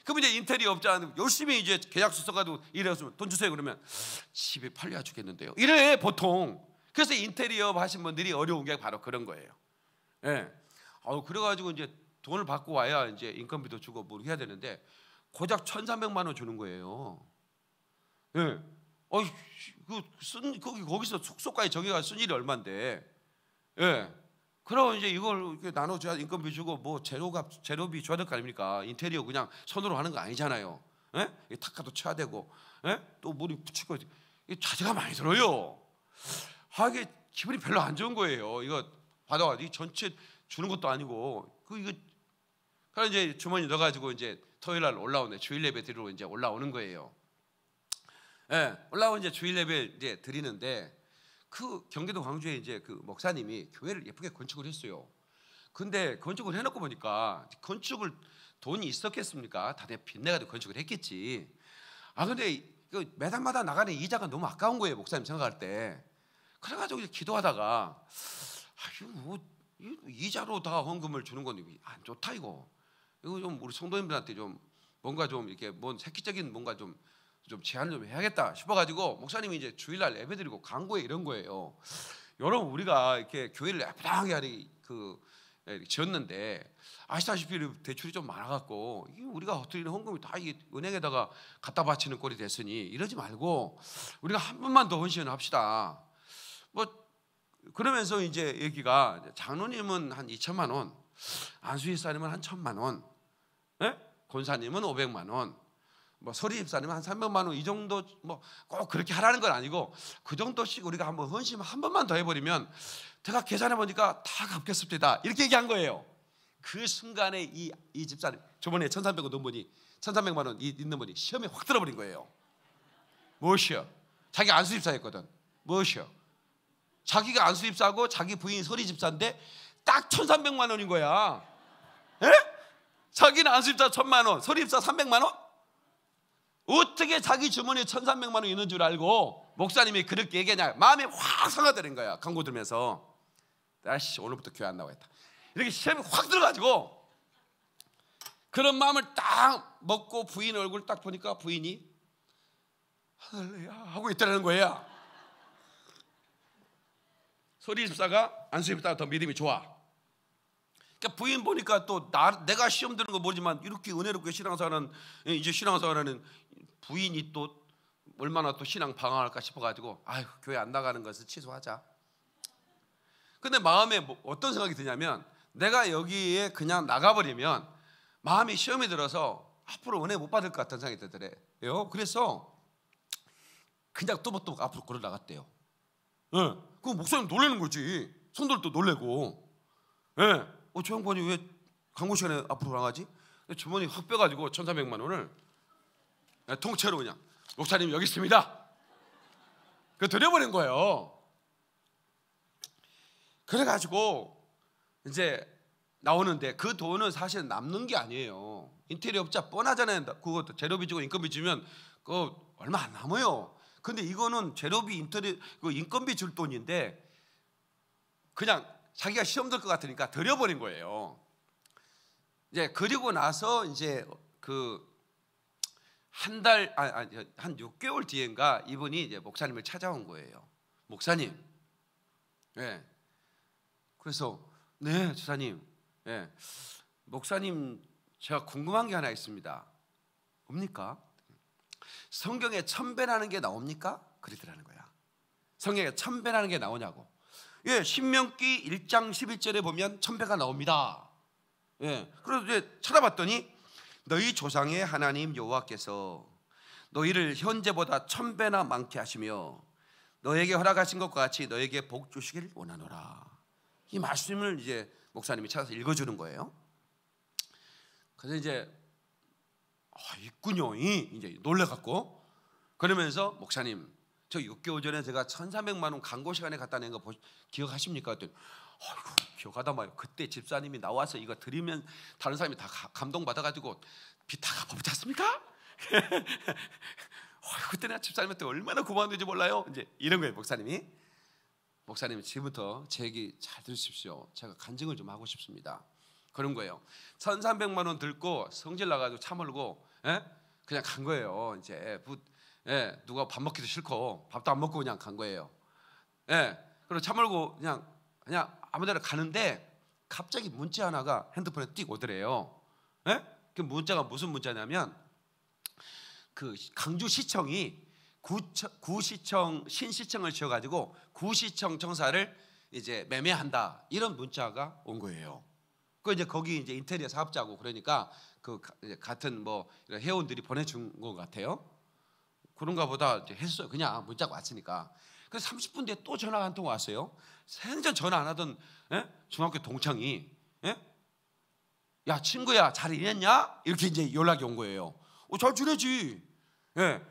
그럼 이제 인테리어 업자는 열심히 이제 계약서 써가지고 일해서 돈 주세요 그러면 집에 팔려 죽겠는데요. 이래 보통. 그래서 인테리어 하신 분들이 어려운 게 바로 그런 거예요. 예. 어, 그래가지고 이제 돈을 받고 와야 이제 인건비도 주고 뭐 해야 되는데 고작 1,300만 원 주는 거예요. 예. 어이, 그 쓴, 거기, 거기서 숙소까지 정해가 쓴 일이 얼만데. 예. 그럼 이제 이걸 이렇게 나눠줘야 인건비 주고 뭐 재료값 재료비 줘야 될 거 아닙니까? 인테리어 그냥 손으로 하는 거 아니잖아요. 예? 탁카도 쳐야 되고 예? 또 물이 붙이고 이 자세가 많이 들어요. 하게 기분이 별로 안 좋은 거예요. 이거 받아가지고 전체 주는 것도 아니고 그 이거 그래 이제 주머니 넣어가지고 이제 토요일 날 올라오네 주일 예배 드리러 이제 올라오는 거예요. 예, 올라오 이제 주일 예배 이제 드리는데 그 경기도 광주에 이제 그 목사님이 교회를 예쁘게 건축을 했어요. 근데 건축을 해놓고 보니까 건축을 돈이 있었겠습니까? 다들 빚내가지 건축을 했겠지. 아 근데 그 매달마다 나가는 이자가 너무 아까운 거예요 목사님 생각할 때. 그래가지고 이제 기도하다가 아유 뭐 이자로 다 헌금을 주는 건안 좋다 이거. 이거 좀 우리 성도님들한테 좀 뭔가 좀 이렇게 뭔뭐 획기적인 뭔가 좀좀 제한 좀 해야겠다 싶어가지고 목사님이 이제 주일날 예배드리고 광고에 이런 거예요. 여러분 우리가 이렇게 교회를 예쁘게 그 예, 지었는데 아시다시피 대출이 좀 많아갖고 우리가 드리는 헌금이 다 은행에다가 갖다 바치는 꼴이 됐으니 이러지 말고 우리가 한 번만 더 헌신합시다. 뭐 그러면서 이제 얘기가 장로님은 한 2천만 원, 안수집사님은 한 천만 원, 예? 권사님은 500만 원, 뭐 서리 집사님 한 300만 원 이 정도 뭐 꼭 그렇게 하라는 건 아니고 그 정도씩 우리가 한번 헌심 한 번만 더 해버리면 제가 계산해 보니까 다 갚겠습니다 이렇게 얘기한 거예요. 그 순간에 이, 이 집사님 저번에 1,300원 넣은 분이 1,300만 원 있는 분이 시험에 확 들어버린 거예요. 무엇이요? 뭐 뭐 자기 안수 집사였거든. 무엇이요? 자기가 안수 집사고 자기 부인 서리 집사인데 딱 1,300만 원인 거야. 에? 예? 자기는 안수 집사 1,000만 원, 서리 집사 300만 원? 어떻게 자기 주머니에 1300만 원 있는 줄 알고 목사님이 그렇게 얘기하냐 마음이 확 상하다는 거야 광고 들으면서 아씨 오늘부터 교회 안나와겠다 이렇게 시험이 확 들어가지고 그런 마음을 딱 먹고 부인 얼굴 딱 보니까 부인이 할렐루야 하고 있다는 거예요 소리 집사가 안수 집사가 더 믿음이 좋아 그러니까 부인 보니까 또 나, 내가 시험 드는 거 모르지만 이렇게 은혜롭게 신앙사는 예, 이제 신앙사는 부인이 또 얼마나 또 신앙 방황할까 싶어가지고 아휴 교회 안 나가는 것을 취소하자. 근데 마음에 뭐 어떤 생각이 드냐면 내가 여기에 그냥 나가버리면 마음이 시험이 들어서 앞으로 은혜 못 받을 것 같은 생각이 들더래요. 그래서 그냥 또박또박 앞으로 걸어 나갔대요. 네. 그 목사님 놀래는 거지. 손들도 놀래고. 예. 네. 어, 저 양반이 왜 광고 시간에 앞으로 나가지? 주머니 흙 빼가지고 1,300만 원을 네, 통째로 그냥 목사님 여기 있습니다. 그 드려버린 거예요. 그래가지고 이제 나오는데 그 돈은 사실 남는 게 아니에요. 인테리어 업자 뻔하잖아요. 그것도 재료비 주고 인건비 주면 그 얼마 안 남아요. 근데 이거는 재료비 인터리 그 인건비 줄 돈인데 그냥 자기가 시험 들것 같으니까 들여버린 거예요. 이제 그리고 나서 이제 그 한 달, 아, 아, 6개월 뒤인가 이분이 이제 목사님을 찾아온 거예요. 목사님, 예. 네. 그래서 네, 주사님, 예. 네. 목사님 제가 궁금한 게 하나 있습니다. 뭡니까? 성경에 천배라는 게 나옵니까? 그러더라는 거야. 성경에 천배라는 게 나오냐고. 예, 신명기 1장 11절에 보면 천배가 나옵니다. 예, 그래서 이제 찾아봤더니 너희 조상의 하나님 여호와께서 너희를 현재보다 천배나 많게 하시며 너에게 허락하신 것과 같이 너에게 복 주시길 원하노라. 이 말씀을 이제 목사님이 찾아서 읽어주는 거예요. 그래서 이제 아, 있군요. 이제 놀래갖고 그러면서 목사님 저 6개월 전에 제가 1,300만 원 광고 시간에 갖다 낸거 기억하십니까? 그랬더니 아이고 기억하다 마요. 그때 집사님이 나와서 이거 드리면 다른 사람이 다 가, 감동받아가지고 비타가 아보지 않습니까? 그때 내가 집사님한테 얼마나 고마운지 몰라요. 이제 이런 거예요, 목사님이. 목사님 지금부터 제 얘기 잘 들으십시오. 제가 간증을 좀 하고 싶습니다. 그런 거예요. 1,300만 원 들고 성질 나가지고 참을고 에? 예? 그냥 간 거예요. 이제 부, 예, 누가 밥 먹기도 싫고 밥도 안 먹고 그냥 간 거예요. 예, 그리고 차 몰고 그냥 그냥 아무데나 가는데 갑자기 문자 하나가 핸드폰에 띄고 오더래요. 예? 그 문자가 무슨 문자냐면 그 강주시청이 구청, 구시청 신시청을 지어가지고 구시청 청사를 이제 매매한다 이런 문자가 온 거예요. 그 이제 거기 이제 인테리어 사업자고 그러니까 그 같은 뭐 이런 회원들이 보내준 것 같아요. 그런가 보다 했어요. 그냥 문자가 왔으니까. 그래서 30분 뒤에 또 전화가 한 통 왔어요. 생전 전화 안 하던 에? 예? 중학교 동창이 에? 예? 야 친구야 잘 지냈냐? 이렇게 이제 연락이 온 거예요. 어, 잘 지내지. 예,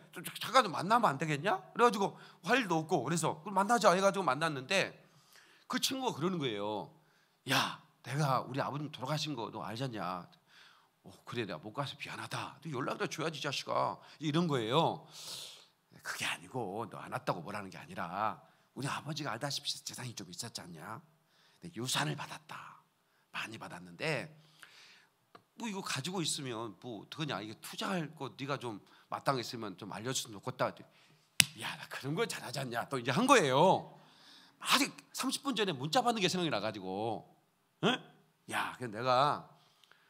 잠깐 만나면 안 되겠냐? 그래가지고 할 일도 없고 그래서 만나자 해가지고 만났는데 그 친구가 그러는 거예요. 야, 내가 우리 아버님 돌아가신 거 너 알잖냐? 어, 그래 내가 못 가서 미안하다. 또 연락을 줘야지 자식아. 이런 거예요. 그게 아니고 너 안 왔다고 뭐라는 게 아니라 우리 아버지가 알다시피 재산이 좀 있었지 않냐. 유산을 받았다. 많이 받았는데 뭐 이거 가지고 있으면 뭐어떡냐 이게 투자할 거 네가 좀 마땅했으면 좀 알려줬으면 좋겠다 야나 그런 걸 잘하지 않냐 또 이제 한 거예요 아직 30분 전에 문자 받는 게 생각이 나가지고 응? 야 그냥 내가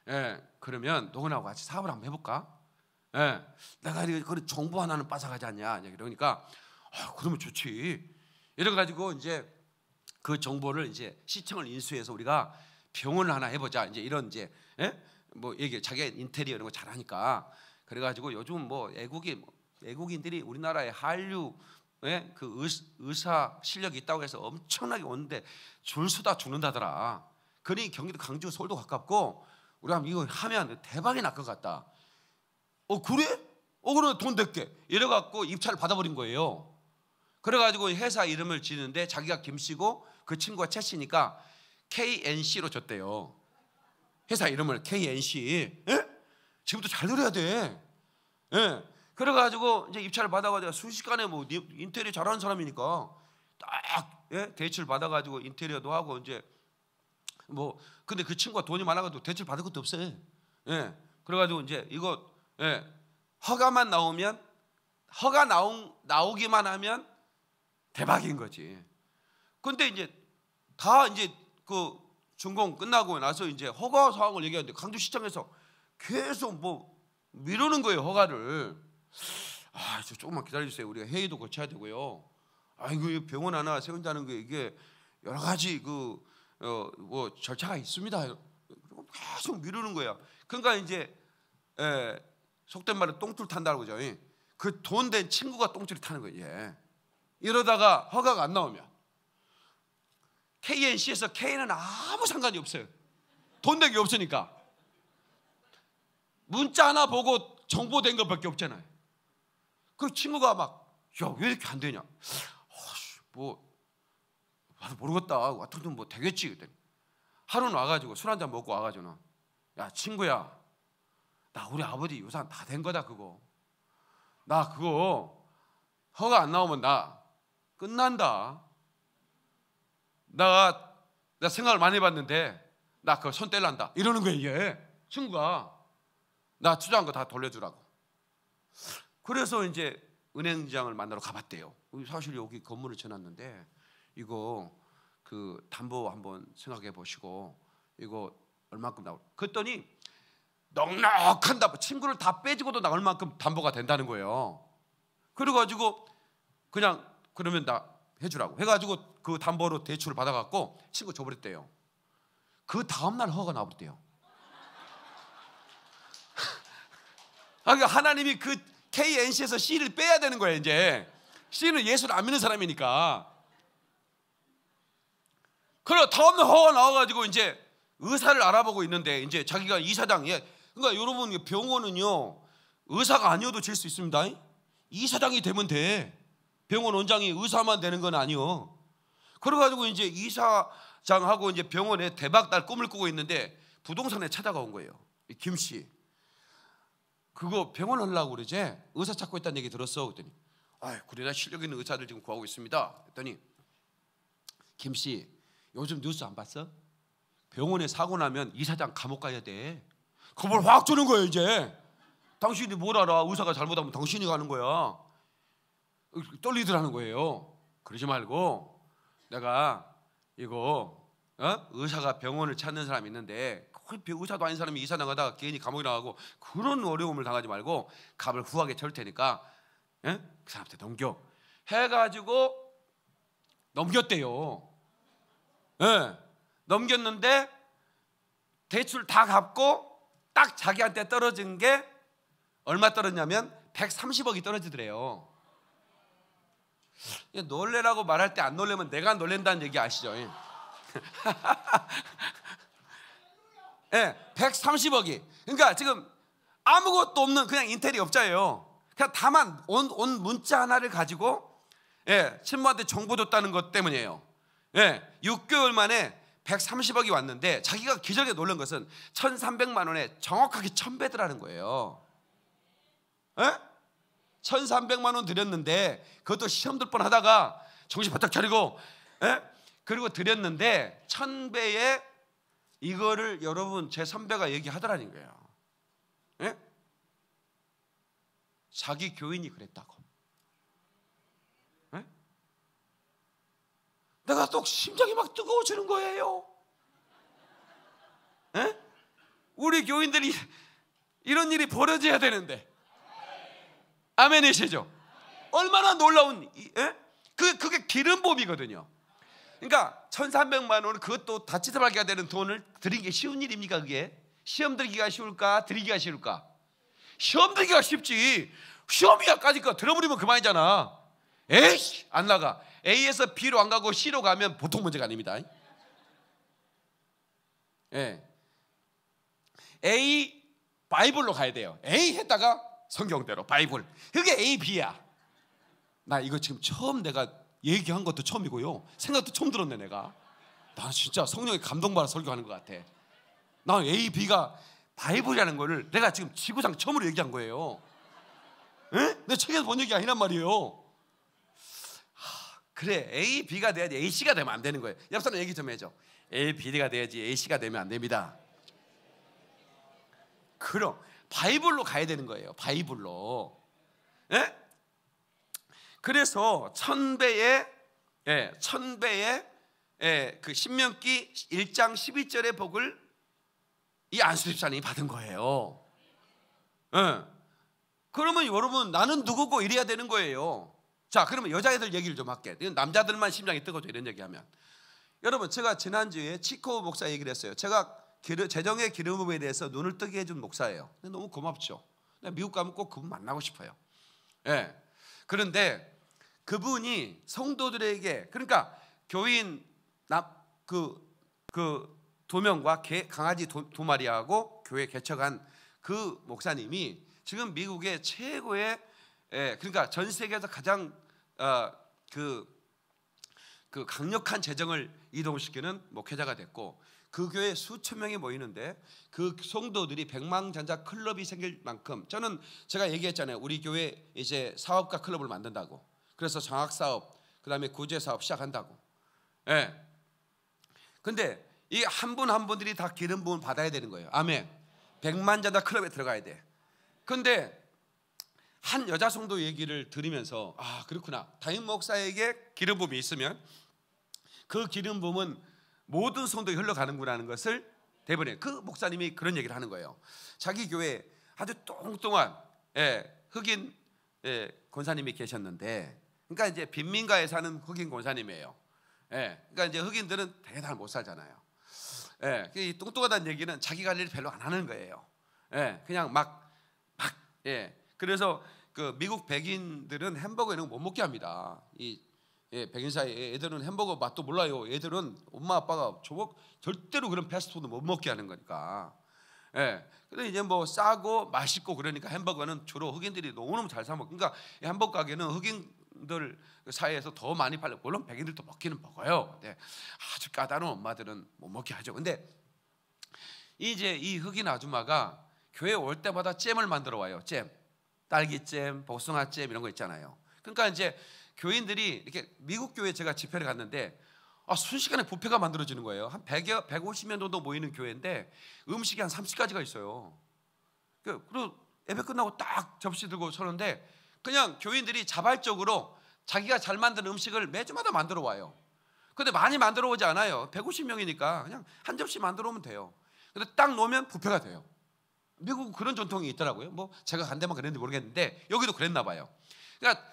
예, 그러면 너하고 같이 사업을 한번 해볼까? 예, 내가 그 정보 하나는 빠져가지 않냐? 이러니까 아, 그러면 좋지. 이래 가지고 이제 그 정보를 이제 시청을 인수해서 우리가 병원을 하나 해보자. 이제 이런 이제 예? 뭐 얘기 자기가 인테리어 이런 거 잘하니까 그래가지고 요즘 뭐 애국이 애국인들이 우리나라의 한류 예? 그 의사 실력이 있다고 해서 엄청나게 오는데 줄 서다 죽는다더라. 그러니 경기도 강주 서울도 가깝고 우리 한번 이거 하면 대박이 날 것 같다. 어 그래? 어 그러면 돈 될게. 이래갖고 입찰을 받아버린 거예요. 그래가지고 회사 이름을 지는데 자기가 김씨고 그 친구가 채씨니까 KNC로 줬대요. 회사 이름을 KNC. 에? 예? 지금부터 잘 들어야 돼. 예. 그래가지고 이제 입찰을 받아가지고 순식간에 뭐 인테리어 잘하는 사람이니까 딱 예? 대출 받아가지고 인테리어도 하고 이제 뭐 근데 그 친구가 돈이 많아가지고 대출 받을 것도 없어요. 예. 그래가지고 이제 이거 예. 허가만 나오면 허가 나온 나오기만 하면 대박인 거지. 근데 이제 다 이제 그 준공 끝나고 나서 이제 허가 사항을 얘기하는데 강주시청에서 계속 뭐 미루는 거예요 허가를. 아, 저 조금만 기다려주세요. 우리가 회의도 거쳐야 되고요. 아이고 병원 하나 세운다는 게 이게 여러 가지 그 어, 뭐 절차가 있습니다. 계속 미루는 거예 그러니까 이제 에, 예, 속된 말로 똥줄 탄다고 그죠. 예. 그돈 된 친구가 똥줄이 타는 거예요. 예. 이러다가 허가가 안 나오면 KNC에서 K는 아무 상관이 없어요. 돈된게 없으니까. 문자 하나 보고 정보된 것밖에 없잖아요. 그 친구가 막, 야, 왜 이렇게 안 되냐? 뭐, 나도 모르겠다. 하여튼 뭐 되겠지. 그랬더니 하루는 와가지고 술 한 잔 먹고 와가지고 는야 친구야 나 우리 아버지 유산 다 된 거다 그거 나 그거 허가 안 나오면 나 끝난다 내가 생각을 많이 해봤는데 나 그거 손 뗄란다 이러는 거야 이게 친구가 나 투자한 거 다 돌려주라고 그래서 이제 은행장을 만나러 가봤대요 사실 여기 건물을 쳐놨는데 이거 그 담보 한번 생각해 보시고 이거 얼마큼 나올? 그랬더니 넉넉한 담보 친구를 다빼주고도 나올 만큼 담보가 된다는 거예요. 그래가지고 그냥 그러면 나 해주라고 해가지고 그 담보로 대출을 받아갖고 친구 줘버렸대요. 그 다음날 허가 나버렸대요. 아, 그 그러니까 하나님이 그 KNC에서 C를 빼야 되는 거예요 이제. C는 예수를 안 믿는 사람이니까. 그리고 다음날 화가 나와가지고 이제 의사를 알아보고 있는데 이제 자기가 이사장 예 그러니까 여러분 병원은요 의사가 아니어도 질 수 있습니다. 이사장이 되면 돼. 병원 원장이 의사만 되는 건 아니요. 그래가지고 이제 이사장하고 이제 병원에 대박날 꿈을 꾸고 있는데 부동산에 찾아가온 거예요. 김 씨. 그거 병원 하려고 그러지? 의사 찾고 있다는 얘기 들었어. 그랬더니, 아, 그래나 실력 있는 의사들 지금 구하고 있습니다. 그랬더니, 김 씨, 요즘 뉴스 안 봤어? 병원에 사고 나면 이사장 감옥 가야 돼. 그걸 확 주는 거야 이제. 당신이 뭘 알아? 의사가 잘못하면 당신이 가는 거야. 떨리더라는 거예요. 그러지 말고 내가 이거 어? 의사가 병원을 찾는 사람 있는데 거의 의사도 아닌 사람이 이사 나가다가 괜히 감옥에 나가고 그런 어려움을 당하지 말고 값을 후하게 절 테니까 에? 예? 그 사람한테 넘겨 해가지고 넘겼대요. 네. 넘겼는데 대출 다 갚고 딱 자기한테 떨어진 게 얼마 떨어졌냐면 130억이 떨어지더래요. 놀래라고 말할 때 안 놀래면 내가 놀랜다는 얘기 아시죠? 예, 네, 130억이. 예, 그러니까 지금 아무것도 없는 그냥 인테리어 업자예요. 그냥 다만 온, 온 문자 하나를 가지고 예, 친모한테 정보 줬다는 것 때문이에요. 예, 6개월 만에 130억이 왔는데 자기가 기적에 놀란 것은 1,300만 원에 정확하게 1,000배더라는 거예요. 예? 1,300만 원 드렸는데 그것도 시험 들 뻔하다가 정신 바짝 차리고 예? 그리고 드렸는데 1,000배에 이거를 여러분 제 선배가 얘기하더라는 거예요. 예? 자기 교인이 그랬다고. 내가 또 심장이 막 뜨거워지는 거예요. 에? 우리 교인들이 이런 일이 벌어져야 되는데. 아멘이시죠? 얼마나 놀라운 에? 그 그게 기름범이거든요. 그러니까 1,300만 원 그것도 다치다발기가 되는 돈을 드린게 쉬운 일입니까 그게? 시험 들기가 쉬울까 드리기가 쉬울까? 시험 들기가 쉽지. 시험이야 까지까 들어버리면 그 그만이잖아. 에이 씨안 나가. A에서 B로 안 가고 C로 가면 보통 문제가 아닙니다. 예. A 바이블로 가야 돼요. A 했다가 성경대로 바이블. 그게 A, B야. 나 이거 지금 처음 내가 얘기한 것도 처음이고요. 생각도 처음 들었네 내가. 나 진짜 성령의 감동받아 설교하는 것 같아. 나 A, B가 바이블이라는 거를 내가 지금 지구상 처음으로 얘기한 거예요. 에? 예? 내 책에서 본 얘기 아니란 말이에요. 그래 A, B가 돼야지 A, C가 되면 안 되는 거예요. 옆 사람 얘기 좀 해줘. A, B가 돼야지 A, C가 되면 안 됩니다. 그럼 바이블로 가야 되는 거예요. 바이블로. 예? 그래서 천배의 예, 천배의 예, 그 신명기 1장 12절의 복을 이 안수집사님이 받은 거예요. 예. 그러면 여러분 나는 누구고 이래야 되는 거예요. 자, 그러면 여자애들 얘기를 좀 할게. 남자들만 심장이 뜨거워져 이런 얘기하면. 여러분, 제가 지난주에 치코 목사 얘기를 했어요. 제가 기름, 재정의 기름음에 대해서 눈을 뜨게 해준 목사예요. 너무 고맙죠. 미국 가면 꼭 그분 만나고 싶어요. 예. 그런데 그분이 성도들에게 그러니까 교인 남그그두 명과 개, 강아지 두, 두 마리하고 교회 개척한 그 목사님이 지금 미국의 최고의 예, 그러니까 전 세계에서 가장 어, 그, 그 강력한 재정을 이동시키는 목회자가 됐고 그 교회 수천 명이 모이는데 그 성도들이 백망전자 클럽이 생길 만큼 저는 제가 얘기했잖아요. 우리 교회 이제 사업가 클럽을 만든다고. 그래서 장학 사업, 그다음에 구제 사업 시작한다고. 예. 네. 근데 이 한 분 한 분들이 다 기름 부음 받아야 되는 거예요. 아멘. 백만 자다 클럽에 들어가야 돼. 근데 한 여자 성도 얘기를 들으면서 아 그렇구나 담임 목사에게 기름 부음이 있으면 그 기름 부음은 모든 성도에 흘러가는구나는 것을 대번에 그 목사님이 그런 얘기를 하는 거예요. 자기 교회 아주 똥뚱한 예, 흑인 예, 권사님이 계셨는데 그러니까 이제 빈민가에 사는 흑인 권사님이에요. 예, 그러니까 이제 흑인들은 대단 못 살잖아요. 예, 그 이 뚱뚱하다는 얘기는 자기 관리를 별로 안 하는 거예요. 예, 그냥 막막 예. 그래서 그 미국 백인들은 햄버거 이런 거못 먹게 합니다. 이 예, 백인 사이 애들은 햄버거 맛도 몰라요. 애들은 엄마 아빠가 저거 절대로 그런 패스트푸드 못 먹게 하는 거니까. 예. 근데 이제 뭐 싸고 맛있고 그러니까 햄버거는 주로 흑인들이 너무너무 잘사 먹. 그러니까 햄버거 가게는 흑인들 사이에서 더 많이 팔려. 물론 백인들도 먹기는 먹어요. 근 네. 아주 까다로운 엄마들은 못 먹게 하죠. 근데 이제 이 흑인 아줌마가 교회 올 때마다 잼을 만들어 와요. 잼. 딸기잼, 복숭아잼 이런 거 있잖아요. 그러니까 이제 교인들이 이렇게 미국 교회 제가 집회를 갔는데 아, 순식간에 부페가 만들어지는 거예요. 한 100여, 150명 정도 모이는 교회인데 음식이 한 30가지가 있어요. 그, 그리고 예배 끝나고 딱 접시 들고 서는데 그냥 교인들이 자발적으로 자기가 잘 만든 음식을 매주마다 만들어 와요. 근데 많이 만들어 오지 않아요. 150명이니까 그냥 한 접시 만들어 오면 돼요. 근데 딱 놓으면 부패가 돼요. 미국 그런 전통이 있더라고요. 뭐 제가 간 데만 그랬는지 모르겠는데 여기도 그랬나 봐요. 그러니까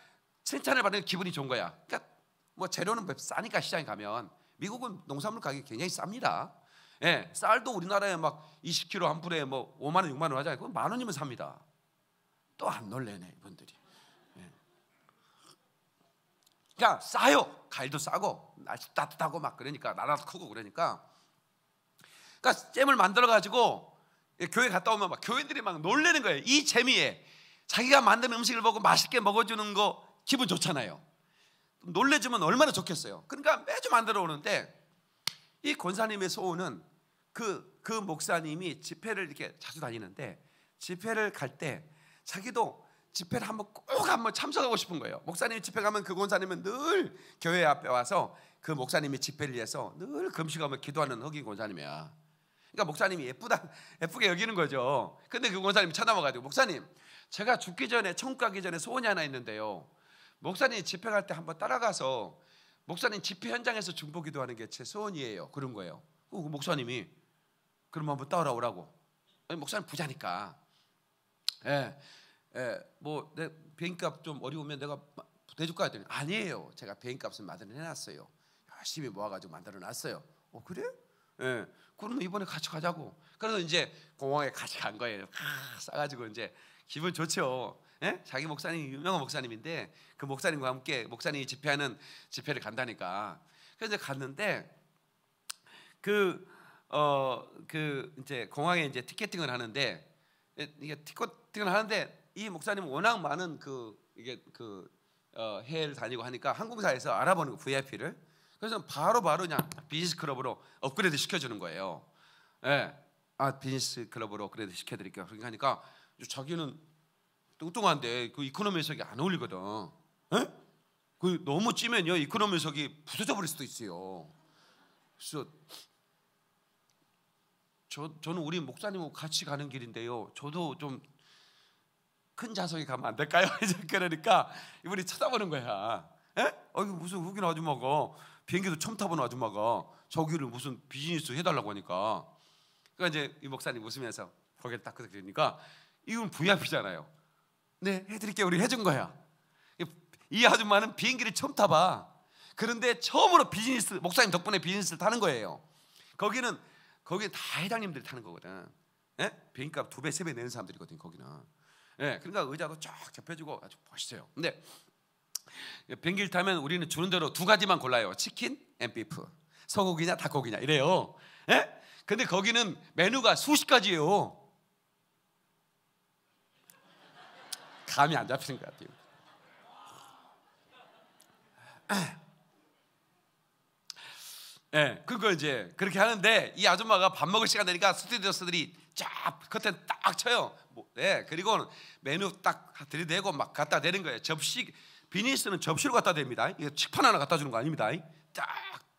칭찬을 받는 기분이 좋은 거야. 그러니까 뭐 재료는 싸니까 시장에 가면 미국은 농산물 가격이 굉장히 쌉니다. 예, 쌀도 우리나라에 막 20kg 한 불에 뭐 5만 원, 6만 원 하잖아요. 그건 만 원이면 삽니다. 또 안 놀래네 이분들이. 예. 그러니까 싸요. 갈도 싸고 날씨 따뜻하고 막 그러니까 나라도 크고 그러니까. 그러니까 잼을 만들어 가지고 예, 교회 갔다 오면 막 교인들이 막 놀래는 거예요. 이 재미에 자기가 만든 음식을 보고 맛있게 먹어주는 거 기분 좋잖아요. 놀래주면 얼마나 좋겠어요. 그러니까 매주 만들어 오는데 이 권사님의 소원은 그, 그 목사님이 집회를 이렇게 자주 다니는데 집회를 갈 때 자기도 집회를 한번 꼭 한번 참석하고 싶은 거예요. 목사님이 집회 가면 그 권사님은 늘 교회 앞에 와서 그 목사님이 집회를 위해서 늘 금식하며 기도하는 흑인 권사님이야. 그러니까 목사님이 예쁘다 예쁘게 여기는 거죠. 근데 그 권사님이 찾아와가지고 목사님 제가 죽기 전에 천국 가기 전에 소원이 하나 있는데요. 목사님 집회 갈 때 한번 따라가서 목사님 집회 현장에서 중보 기도하는 게 제 소원이에요. 그런 거예요. 그 목사님이 그럼 한번 따라오라고. 아니, 목사님 부자니까. 예, 예, 뭐내 비행값 좀 어려우면 내가 대줄 거야. 했더니 아니에요. 제가 비행값은 마련해 놨어요 열심히 모아가지고 만들어 놨어요. 어 그래? 예. 그러면 이번에 같이 가자고. 그래서 이제 공항에 같이 간 거예요. 아, 싸가지고 이제 기분 좋죠. 예? 자기 목사님 유명한 목사님인데 그 목사님과 함께 목사님이 집회하는 집회를 간다니까. 그래서 이제 갔는데 그 어, 그 이제 공항에 이제 티켓팅을 하는데 예, 이게 티켓팅을 하는데 이 목사님 워낙 많은 그 이게 그 어, 해외를 다니고 하니까 항공사에서 알아보는 거 VIP를 그래서 바로 바로 그냥 비즈니스 클럽으로 업그레이드 시켜주는 거예요. 예, 아 비즈니스 클럽으로 업그레이드 시켜드릴게요. 그러니까 자기는 뚱뚱한데 그 이코노미석이 안 어울리거든. 예? 그 너무 찌면요 이코노미석이 부서져 버릴 수도 있어요. 그래서 저 저는 우리 목사님하고 같이 가는 길인데요. 저도 좀 큰 좌석에 가면 안 될까요? 이제 그러니까 이분이 쳐다보는 거야. 에? 어, 이 무슨 흑인 아줌마가 비행기도 처음 타보는 아줌마가 저기를 무슨 비즈니스 해달라고 하니까 그러니까 이제 이 목사님 웃으면서 거기를 딱 그러니까 이건 VIP잖아요. 네, 해드릴게 요 우리 해준 거야. 이 아줌마는 비행기를 처음 타봐. 그런데 처음으로 비즈니스 목사님 덕분에 비즈니스를 타는 거예요. 거기는 거기 다 회장님들이 타는 거거든. 예? 비행값 두 배, 세 배 내는 사람들이거든 요 거기는. 예, 그러니까 의자도 쫙 접혀주고 아주 멋있어요. 근데 비행기를 타면 우리는 주는 대로 두 가지만 골라요. 치킨 앤 비프. 소고기냐 닭고기냐 이래요. 예? 근데 거기는 메뉴가 수십 가지예요. 감이 안 잡히는 것 같아요. 예, 네, 그거 이제 그렇게 하는데 이 아줌마가 밥 먹을 시간 되니까 스튜디오스들이 쫙 커튼 딱 쳐요. 뭐, 네, 예, 그리고 메뉴 딱 들이대고 막 갖다 대는 거예요. 접시 비니스는 접시로 갖다 댑니다. 이게 식판 하나 갖다 주는 거 아닙니다. 딱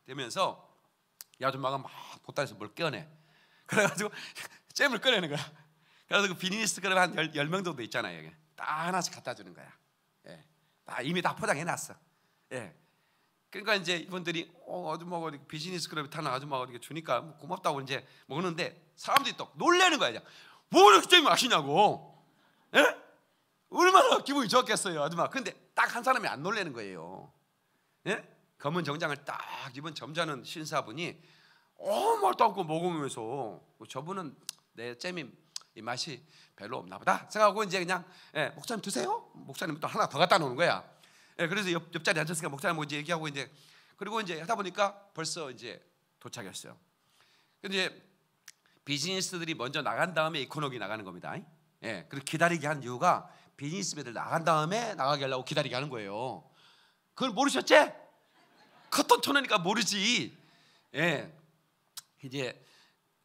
되면서 이 아줌마가 막 보따리에서 뭘 꺼내. 그래가지고 잼을 꺼내는 거야. 그래서 그 비니스 그럼 한열 10, 명 정도 있잖아요. 여기. 다 하나씩 갖다 주는 거야. 예. 다 이미 다 포장해 놨어. 예. 그러니까 이제 이분들이 어, 아줌마가 비즈니스 그럽에 타는 아줌마가 이렇게 주니까 뭐 고맙다고 이제 먹는데 사람들이 또놀래는 거야. 뭐 이렇게 잼이 맛있냐고. 예? 얼마나 기분이 좋겠어요, 아줌마. 근데 딱 한 사람이 안 놀래는 거예요. 예? 검은 정장을 딱 입은 점잖은 신사분이 어머도 않고 먹으면서 저분은 내 잼이 이 맛이 별로 없나 보다 생각하고 이제 그냥 예, 목사님 드세요. 목사님 또 하나 더 갖다 놓는 거야. 예, 그래서 옆, 옆자리에 앉았으니까 목사님 뭐지 얘기하고 이제 그리고 이제 하다 보니까 벌써 이제 도착했어요. 근데 이제 비즈니스들이 먼저 나간 다음에 이코노기 나가는 겁니다. 예, 그리고 기다리게 한 이유가 비즈니스 배들 나간 다음에 나가게 하려고 기다리게 하는 거예요. 그걸 모르셨지? 커튼 쳐내니까 모르지. 예. 이제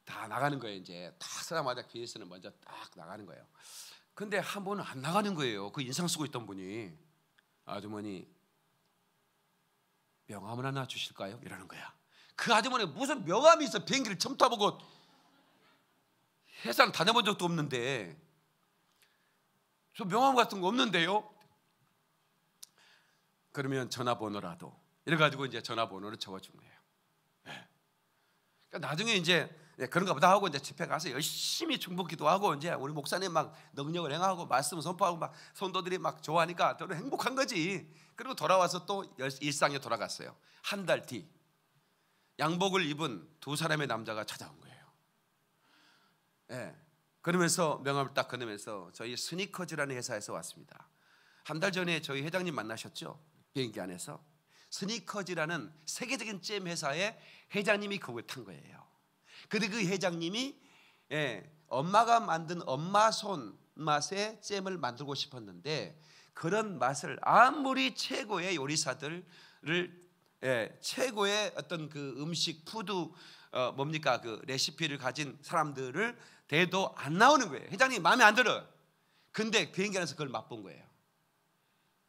다 나가는 거예요. 이제 다 사람마다 비즈니스는 먼저 딱 나가는 거예요. 근데 한 번은 안 나가는 거예요. 그 인상 쓰고 있던 분이 아주머니 명함을 하나 주실까요? 이러는 거야. 그 아주머니 무슨 명함이 있어 비행기를 처 타보고 회사는 다녀본 적도 없는데 저 명함 같은 거 없는데요. 그러면 전화번호라도 이래가지고 이제 전화번호를 적어준 거예요. 네. 그러니까 나중에 이제 예, 그런가 보다 하고 이제 집회 가서 열심히 중복기도 하고 이제 우리 목사님 막 능력을 행하고 말씀 을 선포하고 막 성도들이 막 좋아하니까 저는 행복한 거지. 그리고 돌아와서 또 일상에 돌아갔어요. 한 달 뒤 양복을 입은 두 사람의 남자가 찾아온 거예요. 예. 네. 그러면서 명함을 딱 건네면서 저희 스니커즈라는 회사에서 왔습니다. 한 달 전에 저희 회장님 만나셨죠? 비행기 안에서 스니커즈라는 세계적인 잼 회사의 회장님이 그걸 탄 거예요. 근데 그 회장님이 예, 엄마가 만든 엄마 손 맛의 잼을 만들고 싶었는데 그런 맛을 아무리 최고의 요리사들을 예, 최고의 어떤 그 음식 푸드 어, 뭡니까 그 레시피를 가진 사람들을 돼도 안 나오는 거예요. 회장님 마음에 안 들어요. 근데 비행기 그 안에서 그걸 맛본 거예요.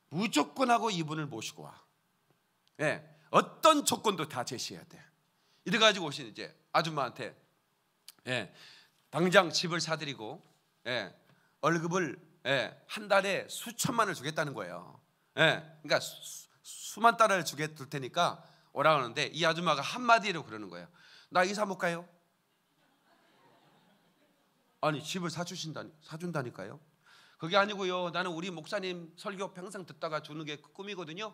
무조건 하고 이분을 모시고 와. 예. 네, 어떤 조건도 다 제시해야 돼. 이래 가지고 오신 이제 아줌마한테 예. 당장 집을 사드리고 예. 월급을 예. 한 달에 수천만을 주겠다는 거예요. 예. 그러니까 수, 만 달러를 주게 둘 테니까 오라고 하는데 이 아줌마가 한마디로 그러는 거예요. 나 이사 못 가요. 아니 집을 사주신다니 사준다니까요. 그게 아니고요. 나는 우리 목사님 설교 평생 듣다가 주는 게 그 꿈이거든요.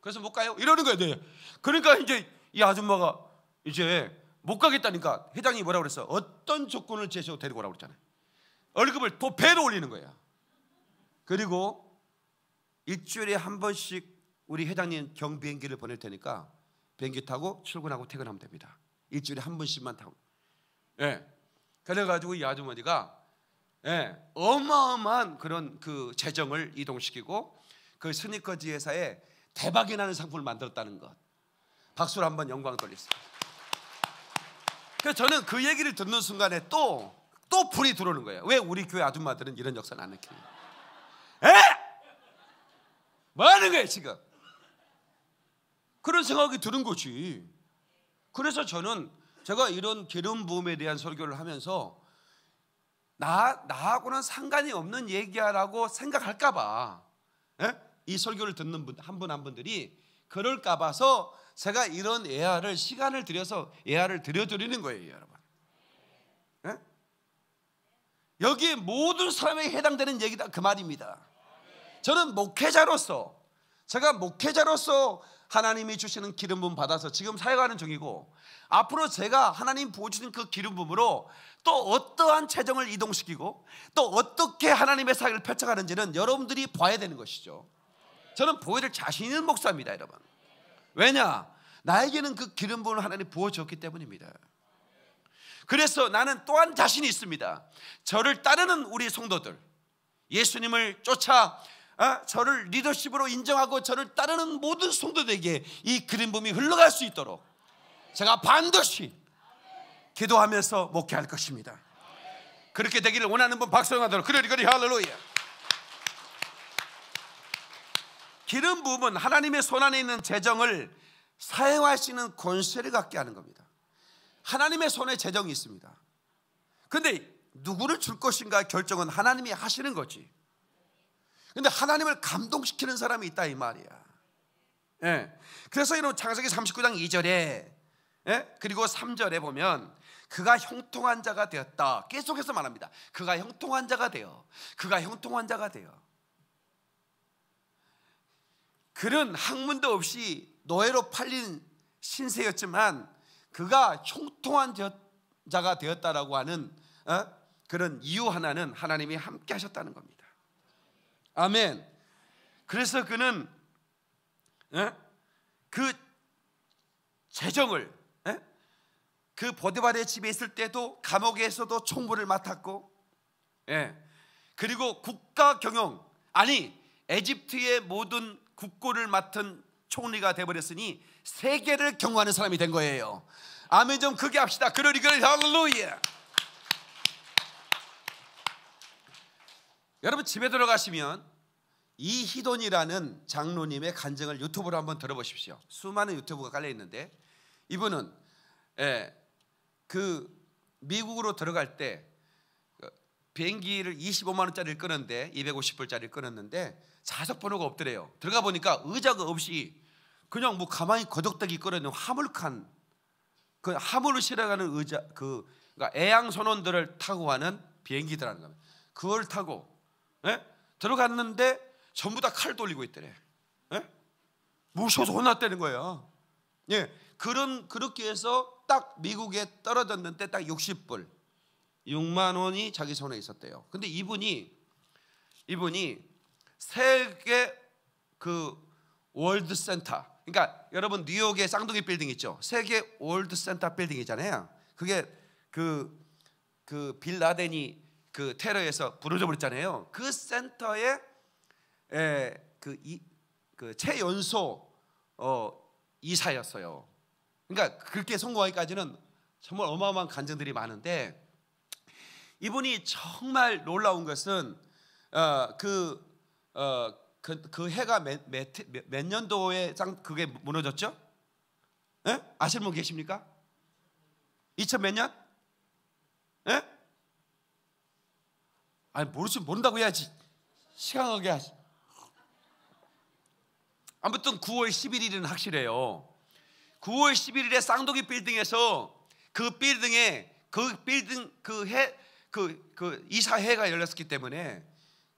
그래서 못 가요. 이러는 거예요. 네. 그러니까 이제 이 아줌마가 이제 못 가겠다니까 회장이 뭐라 그랬어? 어떤 조건을 제시하고 데리고 오라고 그랬잖아요. 월급을 또 배로 올리는 거야. 그리고 일주일에 한 번씩 우리 회장님 경비행기를 보낼 테니까 비행기 타고 출근하고 퇴근하면 됩니다. 일주일에 한 번씩만 타고. 예. 네. 그래가지고 이 아주머니가 예, 어마어마한 그런 그 재정을 이동시키고 그 스니커즈 회사에 대박이 나는 상품을 만들었다는 것. 박수로 한번 영광 돌리겠습니다. 그래서 저는 그 얘기를 듣는 순간에 또, 또 불이 들어오는 거예요. 왜 우리 교회 아줌마들은 이런 역사를안 느끼냐? 에? 뭐 하는 거예요, 지금? 그런 생각이 드는 거지. 그래서 저는 제가 이런 기름 부음에 대한 설교를 하면서 나 나하고는 상관이 없는 얘기야라고 생각할까봐 예? 이 설교를 듣는 한 분 한 분들이 그럴까봐서 제가 이런 예화를 시간을 들여서 예화를 들여드리는 거예요, 여러분. 에? 예? 여기에 모든 사람에 해당되는 얘기다 그 말입니다. 저는 목회자로서 제가 목회자로서 하나님이 주시는 기름 부 받아서 지금 사역하는 중이고 앞으로 제가 하나님 보여주신 그 기름 부으로또 어떠한 재정을 이동시키고 또 어떻게 하나님의 사역을 펼쳐가는지는 여러분들이 봐야 되는 것이죠. 저는 보여줄 자신 있는 목사입니다, 여러분. 왜냐? 나에게는 그 기름 부을 하나님 부어주었기 때문입니다. 그래서 나는 또한 자신이 있습니다. 저를 따르는 우리 성도들, 예수님을 쫓아 아, 저를 리더십으로 인정하고 저를 따르는 모든 성도들에게 이그림붐이 흘러갈 수 있도록 제가 반드시 기도하면서 목회할 것입니다. 그렇게 되기를 원하는 분 박수하도록 그러리 그리 할렐루야. 기름 부음은 하나님의 손 안에 있는 재정을 사용하시는 권세를 갖게 하는 겁니다. 하나님의 손에 재정이 있습니다. 근데 누구를 줄 것인가 결정은 하나님이 하시는 거지. 근데 하나님을 감동시키는 사람이 있다 이 말이야. 예. 그래서 이런 창세기 39장 2절에 예? 그리고 3절에 보면 그가 형통한 자가 되었다. 계속해서 말합니다. 그가 형통한 자가 되어. 그가 형통한 자가 되어. 그는 학문도 없이 노예로 팔린 신세였지만 그가 형통한 자가 되었다라고 하는 어? 그런 이유 하나는 하나님이 함께 하셨다는 겁니다. 아멘. 그래서 그는 에? 예? 그 재정을 에? 예? 그 보디발의 집에 있을 때도 감옥에서도 총무를 맡았고 예. 그리고 국가 경영 아니 에집트의 모든 국고를 맡은 총리가 돼버렸으니 세계를 경호하는 사람이 된 거예요. 아멘 좀 크게 합시다. 그러리 그러리 할렐루야. 여러분 집에 들어가시면 이희돈이라는 장로님의 간증을 유튜브로 한번 들어보십시오. 수많은 유튜브가 깔려 있는데 이분은 예, 그 미국으로 들어갈 때 비행기를 25만 원짜리를 끊었는데 250불짜리를 끊었는데 좌석 번호가 없더래요. 들어가 보니까 의자가 없이 그냥 뭐 가만히 거덕대기 끌어는 화물칸 그 화물을 실어가는 의자 그 그러니까 애양 선원들을 타고 가는 비행기들하는 겁니다. 그걸 타고 에? 예? 들어갔는데 전부 다 칼 돌리고 있더래. 에? 예? 무서워서 혼났다는 거예요. 예, 그런 그렇게 해서 딱 미국에 떨어졌는데 딱 60불, 6만 원이 자기 손에 있었대요. 근데 이분이 이분이 세계 그 월드 센터, 그러니까 여러분 뉴욕의 쌍둥이 빌딩 있죠. 세계 월드 센터 빌딩 이잖아요 그게 그그 그 빌라덴이 그 테러에서 부러져 버렸잖아요. 그 센터에 그그 예, 이 그 최연소 어, 이사였어요. 그러니까 그렇게 성공하기까지는 정말 어마어마한 간증들이 많은데 이분이 정말 놀라운 것은 어, 그, 어, 그, 그 해가 몇, 몇, 몇 년도에 짱 그게 무너졌죠? 예? 아실분 계십니까? 2000 몇 년? 예? 아니 모르지 모른다고 해야지 시강하게 하지 아무튼 9월 11일은 확실해요 9월 11일에 쌍둥이 빌딩에서 그 빌딩에 그 빌딩 그해그그 그, 그 이사회가 열렸기 때문에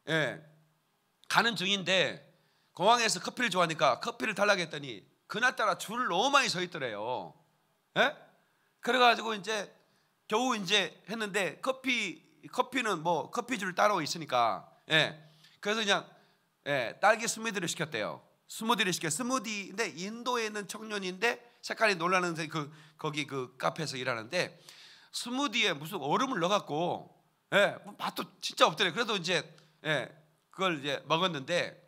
예 가는 중인데 공항에서 커피를 좋아하니까 커피를 달라고 했더니 그날따라 줄을 너무 많이 서 있더래요. 예? 그래가지고 이제 겨우 이제 했는데 커피 커피는 뭐 커피줄 따로 있으니까 예. 그래서 그냥 예, 딸기 스무디를 시켰대요. 스무디를 시켜 스무디인데 인도에 있는 청년인데 색깔이 놀라는 그 거기 그 카페에서 일하는데 스무디에 무슨 얼음을 넣어갖고 예, 뭐 맛도 진짜 없더래. 그래도 이제 예, 그걸 이제 먹었는데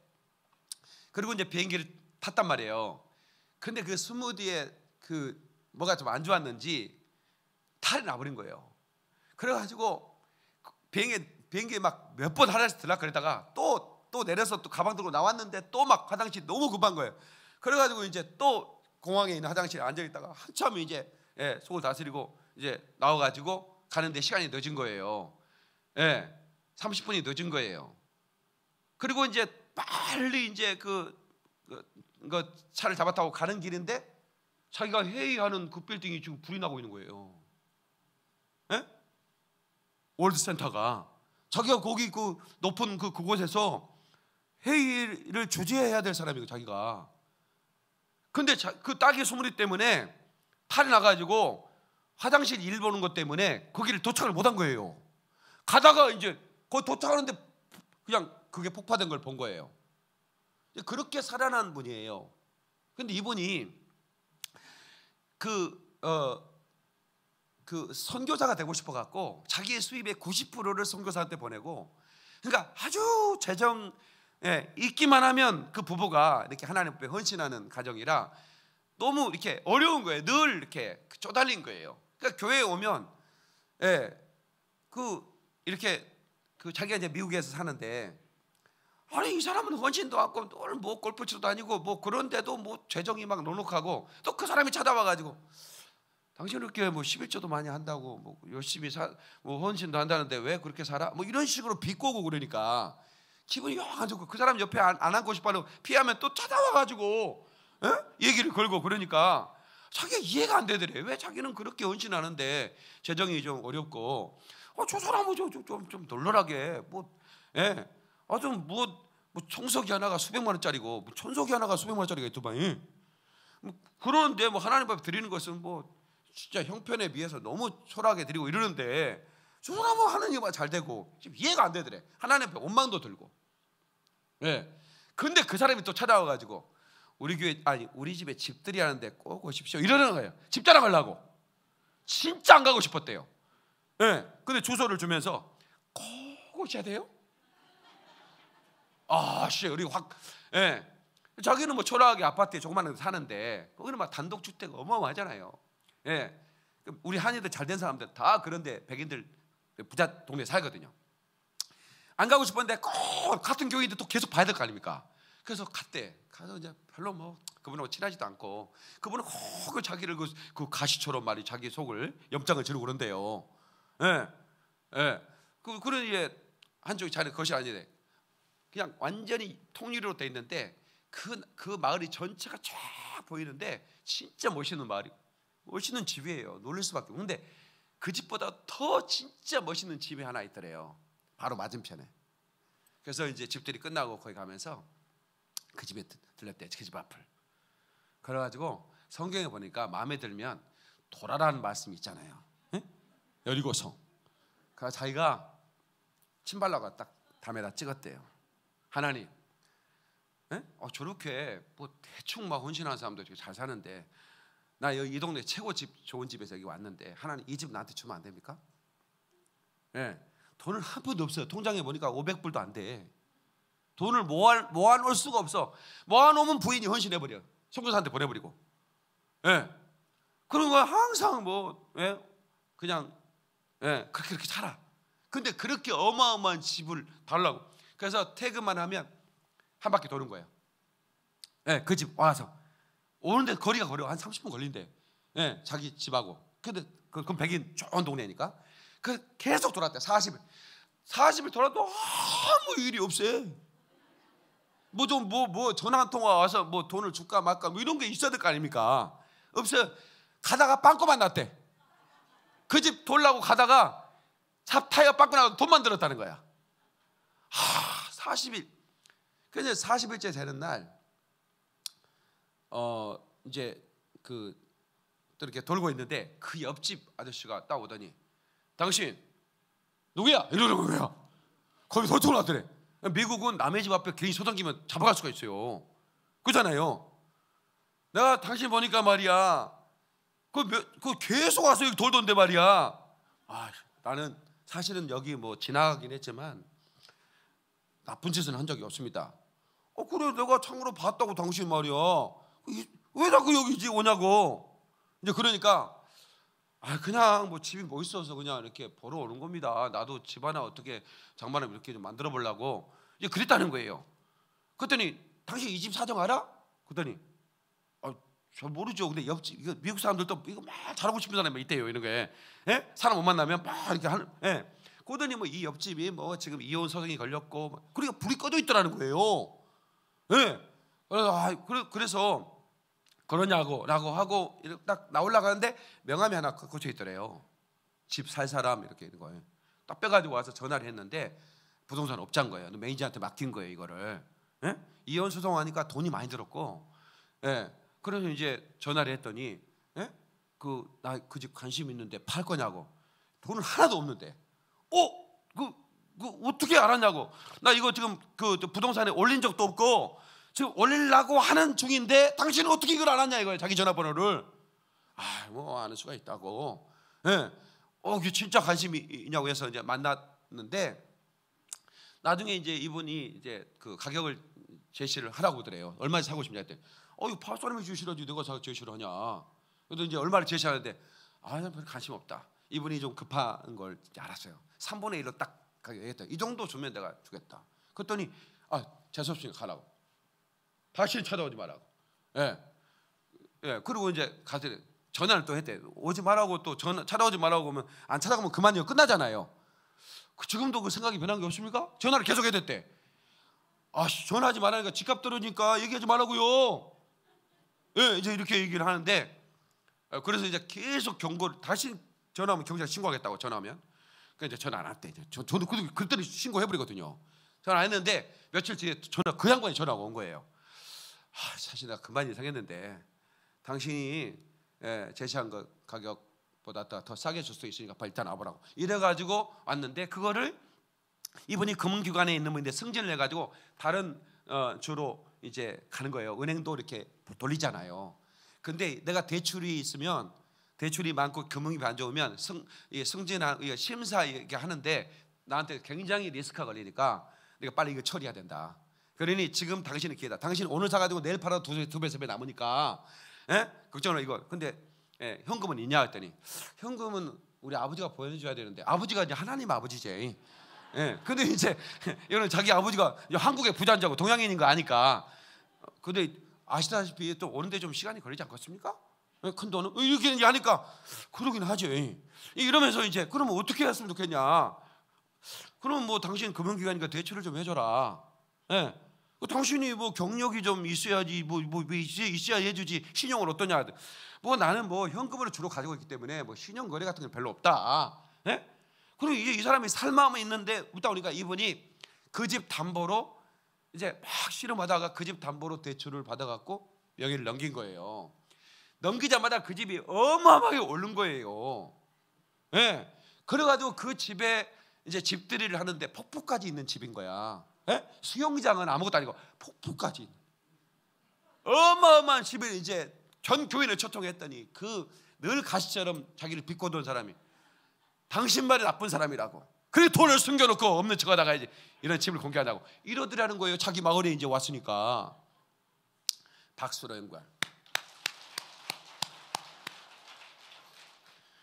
그리고 이제 비행기를 탔단 말이에요. 근데 그 스무디에 그 뭐가 좀 안 좋았는지 탈이 나버린 거예요. 그래가지고 비행기 비행기 막몇번 화장실 들락 그랬다가 또 또 내려서 또 가방 들고 나왔는데 또 막 화장실 너무 급한 거예요. 그래가지고 이제 또 공항에 있는 화장실에 앉아 있다가 한참 이제 예, 속을 다스리고 이제 나와가지고 가는데 시간이 늦은 거예요. 예, 30분이 늦은 거예요. 그리고 이제 빨리 이제 그, 그, 그 차를 잡아타고 가는 길인데 자기가 회의하는 그 빌딩이 지금 불이 나고 있는 거예요. 월드센터가 자기가 거기 그 높은 그 그곳에서 회의를 주재해야 될 사람이고 자기가 근데 그 딱의 소문이 때문에 탈이 나가지고 화장실 일 보는 것 때문에 거기를 그 도착을 못한 거예요. 가다가 이제 거기 도착하는데 그냥 그게 폭파된 걸 본 거예요. 그렇게 살아난 분이에요. 근데 이분이 그 어, 그 선교사가 되고 싶어 갖고 자기의 수입의 90%를 선교사한테 보내고 그러니까 아주 재정 예, 있기만 하면 그 부부가 이렇게 하나님 앞에 헌신하는 가정이라 너무 이렇게 어려운 거예요. 늘 이렇게 쪼달린 거예요. 그러니까 교회에 오면 예, 그 이렇게 그 자기가 이제 미국에서 사는데 아니 이 사람은 헌신도 하고 또뭐 골프치도 다니고 뭐 그런데도 뭐 재정이 막 넉넉하고 또 그 사람이 찾아와 가지고 당신은 이렇게 뭐 11조도 많이 한다고 뭐 열심히 사, 뭐 헌신도 한다는데 왜 그렇게 살아? 뭐 이런 식으로 비꼬고 그러니까 기분이 영안 좋고 그 사람 옆에 안, 안 앉고 싶어하면 피하면 또 찾아와가지고 에? 얘기를 걸고 그러니까 자기가 이해가 안 되더래. 왜 자기는 그렇게 헌신하는데 재정이 좀 어렵고 어, 저 사람은 좀좀 뭐 좀, 좀 널널하게 뭐 예. 아, 좀 뭐, 뭐 청소기 하나가 수백만 원짜리고 뭐청소기 하나가 수백만 원짜리가 있더만. 예. 뭐 그런데 뭐 하나님 앞에 드리는 것은 뭐 진짜 형편에 비해서 너무 초라하게 드리고 이러는데 조나무 뭐 하는 님유잘 되고 지금 이해가 안 되더래. 하나님 앞에 원망도 들고. 예. 네. 근데 그 사람이 또 찾아와가지고 우리 교회 아니 우리 집에 집들이 하는데 꼭 오십시오 이러는 거예요. 집따라 하려고 진짜 안 가고 싶었대요. 예. 네. 근데 주소를 주면서 꼭 오셔야 돼요. 아씨 우리 확 예. 네. 자기는 뭐 초라하게 아파트에 조그만 한데 사는데 거기는 막 단독 주택 어마어마하잖아요. 예. 그 우리 한인들 잘된 사람들 다 그런데 백인들 부자 동네 에 살거든요. 안 가고 싶었는데 꼭 같은 교회인데 또 계속 봐야 될 거 아닙니까? 그래서 갔대. 가서 이제 별로 뭐 그분하고 친하지도 않고 그분은 꼭 자기를 그, 그 가시처럼 말이 자기 속을 염장을 지르고 그런데요. 예. 예. 그 그런 이제 한쪽이 자기 것이 아니래. 그냥 완전히 통일리로돼 있는데 그그 그 마을이 전체가 쫙 보이는데 진짜 멋있는 마을이고 멋있는 집이에요. 놀랄 수밖에. 없는데그 집보다 더 진짜 멋있는 집이 하나 있더래요. 바로 맞은편에. 그래서 이제 집들이 끝나고 거기 가면서 그 집에 들렸대. 그 집 앞을. 그래가지고 성경에 보니까 마음에 들면 돌아라는 말씀이 있잖아요. 열이고성. 그러니 자기가 침발라가 딱 담에다 찍었대요. 하나님, 어, 저렇게 뭐 대충 막혼신한 사람도 잘 사는데 나 여기 이 동네 최고 집 좋은 집에서 여기 왔는데 하나님 이 집 나한테 주면 안 됩니까? 예. 네. 돈을 한 푼도 없어요. 통장에 보니까 500불도 안 돼. 돈을 모아 모아 놓을 수가 없어. 모아 놓으면 부인이 헌신해 버려. 선교사한테 보내 버리고. 예. 네. 그런 거 항상 뭐 예? 그냥 예, 그렇게 그렇게 살아. 근데 그렇게 어마어마한 집을 달라고. 그래서 태그만 하면 한 바퀴 도는 거예요. 예, 그 집 와서 오는데 거리가 거려 한 30분 걸린대. 예, 자기 집하고. 근데 그, 그럼 백인 좋은 동네니까. 그 계속 돌았대. 40일. 40일 돌아도 아무 일이 없어. 뭐좀뭐뭐 뭐, 뭐 전화 한 통화 와서 뭐 돈을 줄까 말까 뭐 이런 게 있어야 될 거 아닙니까? 없어. 가다가 빵꾸만 났대. 그 집 돌라고 가다가 차 타이어 빵꾸 나고 돈만 들었다는 거야. 하, 40일. 그래서 40일째 되는 날어 이제 그 이렇게 돌고 있는데 그 옆집 아저씨가 딱 오더니 당신 누구야? 이러는 거야. 거기 소총을 하더래. 미국은 남의 집 앞에 개인 소당기면 잡아갈 수가 있어요. 그잖아요. 내가 당신 보니까 말이야. 그, 그 계속 와서 여기 돌던데 말이야. 아, 나는 사실은 여기 뭐 지나가긴 했지만 나쁜 짓은 한 적이 없습니다. 어 그래 내가 창으로 봤다고 당신 말이야. 왜 자꾸 여기 지 오냐고. 이제 그러니까 아 그냥 뭐 집이 멋있어서 뭐 그냥 이렇게 보러 오는 겁니다. 나도 집 하나 어떻게 장만을 이렇게 좀 만들어 보려고 이제 그랬다는 거예요. 그랬더니 당신 이 집 사정 알아? 그랬더니 아, 잘 모르죠. 근데 옆집 이거 미국 사람들도 이거 막 잘하고 싶은 사람이 있대요. 이런 게 예? 사람 못 만나면 막 이렇게 하는 예. 그러더니 뭐 이 옆집이 뭐 지금 이혼 소송이 걸렸고 그러니 불이 꺼져 있더라는 거예요. 예. 그래서 아, 그래서 그러냐고 라고 하고 이렇게 딱나올라가는데 명함이 하나 꽂혀 있더래요. 집 살 사람 이렇게 있는 거예요. 딱 빼가지고 와서 전화를 했는데 부동산 업자 거예요. 매니저한테 맡긴 거예요 이거를. 예? 이혼 소송하니까 돈이 많이 들었고 예. 그래서 이제 전화를 했더니 예? 그나 그 집 관심 있는데 팔 거냐고 돈은 하나도 없는데 어? 그, 그 어떻게 알았냐고 나 이거 지금 그 부동산에 올린 적도 없고 지금 올리려고 하는 중인데 당신은 어떻게 이걸 알았냐 이거예요. 자기 전화번호를. 아, 뭐 아는 수가 있다고. 예. 어, 진짜 관심이 있냐고 해서 이제 만났는데 나중에 이제 이분이 이제 그 가격을 제시를 하라고 그래요. 얼마에 사고 싶냐 했더니 어, 이거 파사람이 주시라지 내가 사 제시를 하냐. 그래도 이제 얼마를 제시하는데 아, 난 관심 없다. 이분이 좀 급한 걸 알았어요. 3분의 1로 딱 가격했다. 이 정도 주면 내가 주겠다. 그랬더니 아, 재수 없으니까 가라고. 다시 찾아오지 말라고. 예. 예. 그리고 이제 가서 전화를 또 했대. 오지 말라고 또 전화 찾아오지 말라고 하면 안 찾아가면 그만이요. 끝나잖아요. 그 지금도 그 생각이 변한 게 없습니까? 전화를 계속 해야 됐대. 아, 전화하지 말라니까 집값 떨어지니까 얘기하지 말라고요. 예, 이제 이렇게 얘기를 하는데 어, 그래서 이제 계속 경고를 다시 전화하면 경찰 신고하겠다고 전화하면 그 이제 전화 안 할때 이제 저, 저도 그때는 신고해버리거든요. 전화 안 했는데 며칠 뒤에 전화 그 양반이 전화가 온 거예요. 아, 사실 나 금반 이상 했는데 당신이 예, 제시한 거 가격보다 더 싸게 줄 수 있으니까 일단 와보라고 이래가지고 왔는데 그거를 이분이 금융기관에 있는 분인데 승진을 해가지고 다른 어, 주로 이제 가는 거예요 은행도 이렇게 돌리잖아요 근데 내가 대출이 있으면 대출이 많고 금융이 안 좋으면 승, 승진한 심사 이렇게 하는데 나한테 굉장히 리스크가 걸리니까 내가 빨리 이거 처리해야 된다 그러니 지금 당신의 기회다. 당신 오늘 사가지고 내일 팔아도 두, 두 배, 세 배 남으니까 에? 예? 걱정을 이거. 근데 에, 예, 현금은 있냐 했더니 현금은 우리 아버지가 보여줘야 되는데 아버지가 이제 하나님 아버지지. 예. 근데 이제 이런 자기 아버지가 한국의 부자인 줄 알고 동양인인 거 아니까. 근데 아시다시피 또 오는데 좀 시간이 걸리지 않겠습니까? 예, 큰 돈은 어, 이렇게 하니까 그러긴 하지. 이러면서 이제 그러면 어떻게 했으면 좋겠냐? 그러면 뭐 당신 금융기관이니까 대출을 좀 해줘라. 예. 그 당신이 뭐 경력이 좀 있어야지 뭐, 뭐, 뭐 있어야 해주지 신용을 어떠냐 뭐 나는 뭐 현금으로 주로 가지고 있기 때문에 뭐 신용 거래 같은 게 별로 없다 예 그리고 이제 이 사람이 살 마음은 있는데 웃다 보니까 이분이 그 집 담보로 이제 막 실험하다가 그 집 담보로 대출을 받아갖고 명의를 넘긴 거예요 넘기자마자 그 집이 어마어마하게 오른 거예요 예. 그래가지고 그 집에 이제 집들이를 하는데 폭포까지 있는 집인 거야 에? 예? 수영장은 아무것도 아니고 폭포까지 어마어마한 집을 이제 전 교인을 초청했더니 그 늘 가시처럼 자기를 비꼬던 사람이 당신만이 나쁜 사람이라고 그래 돈을 숨겨놓고 없는 척하다가 이제 이런 집을 공개하냐고 이러더라는 거예요 자기 마을에 이제 왔으니까 박수로 연관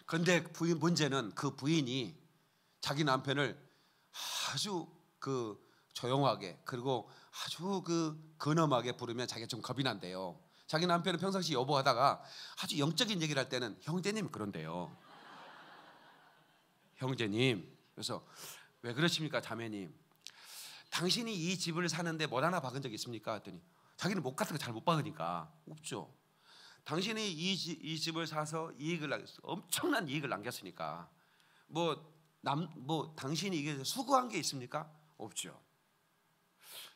근데 부인 문제는 그 부인이 자기 남편을 아주 그 조용하게 그리고 아주 그 근엄하게 부르면 자기가 좀 겁이 난대요. 자기 남편은 평상시 여보하다가 아주 영적인 얘기를 할 때는 형제님 그런데요. 형제님. 그래서 왜 그러십니까 자매님? 당신이 이 집을 사는데 뭘 뭐 하나 박은 적 있습니까? 했더니 자기는 못 같은 거 잘못 박으니까 없죠. 당신이 이, 지, 이 집을 사서 이익을 남겼어. 엄청난 이익을 남겼으니까 뭐 남뭐 뭐 당신이 이게 수고한 게 있습니까? 없죠.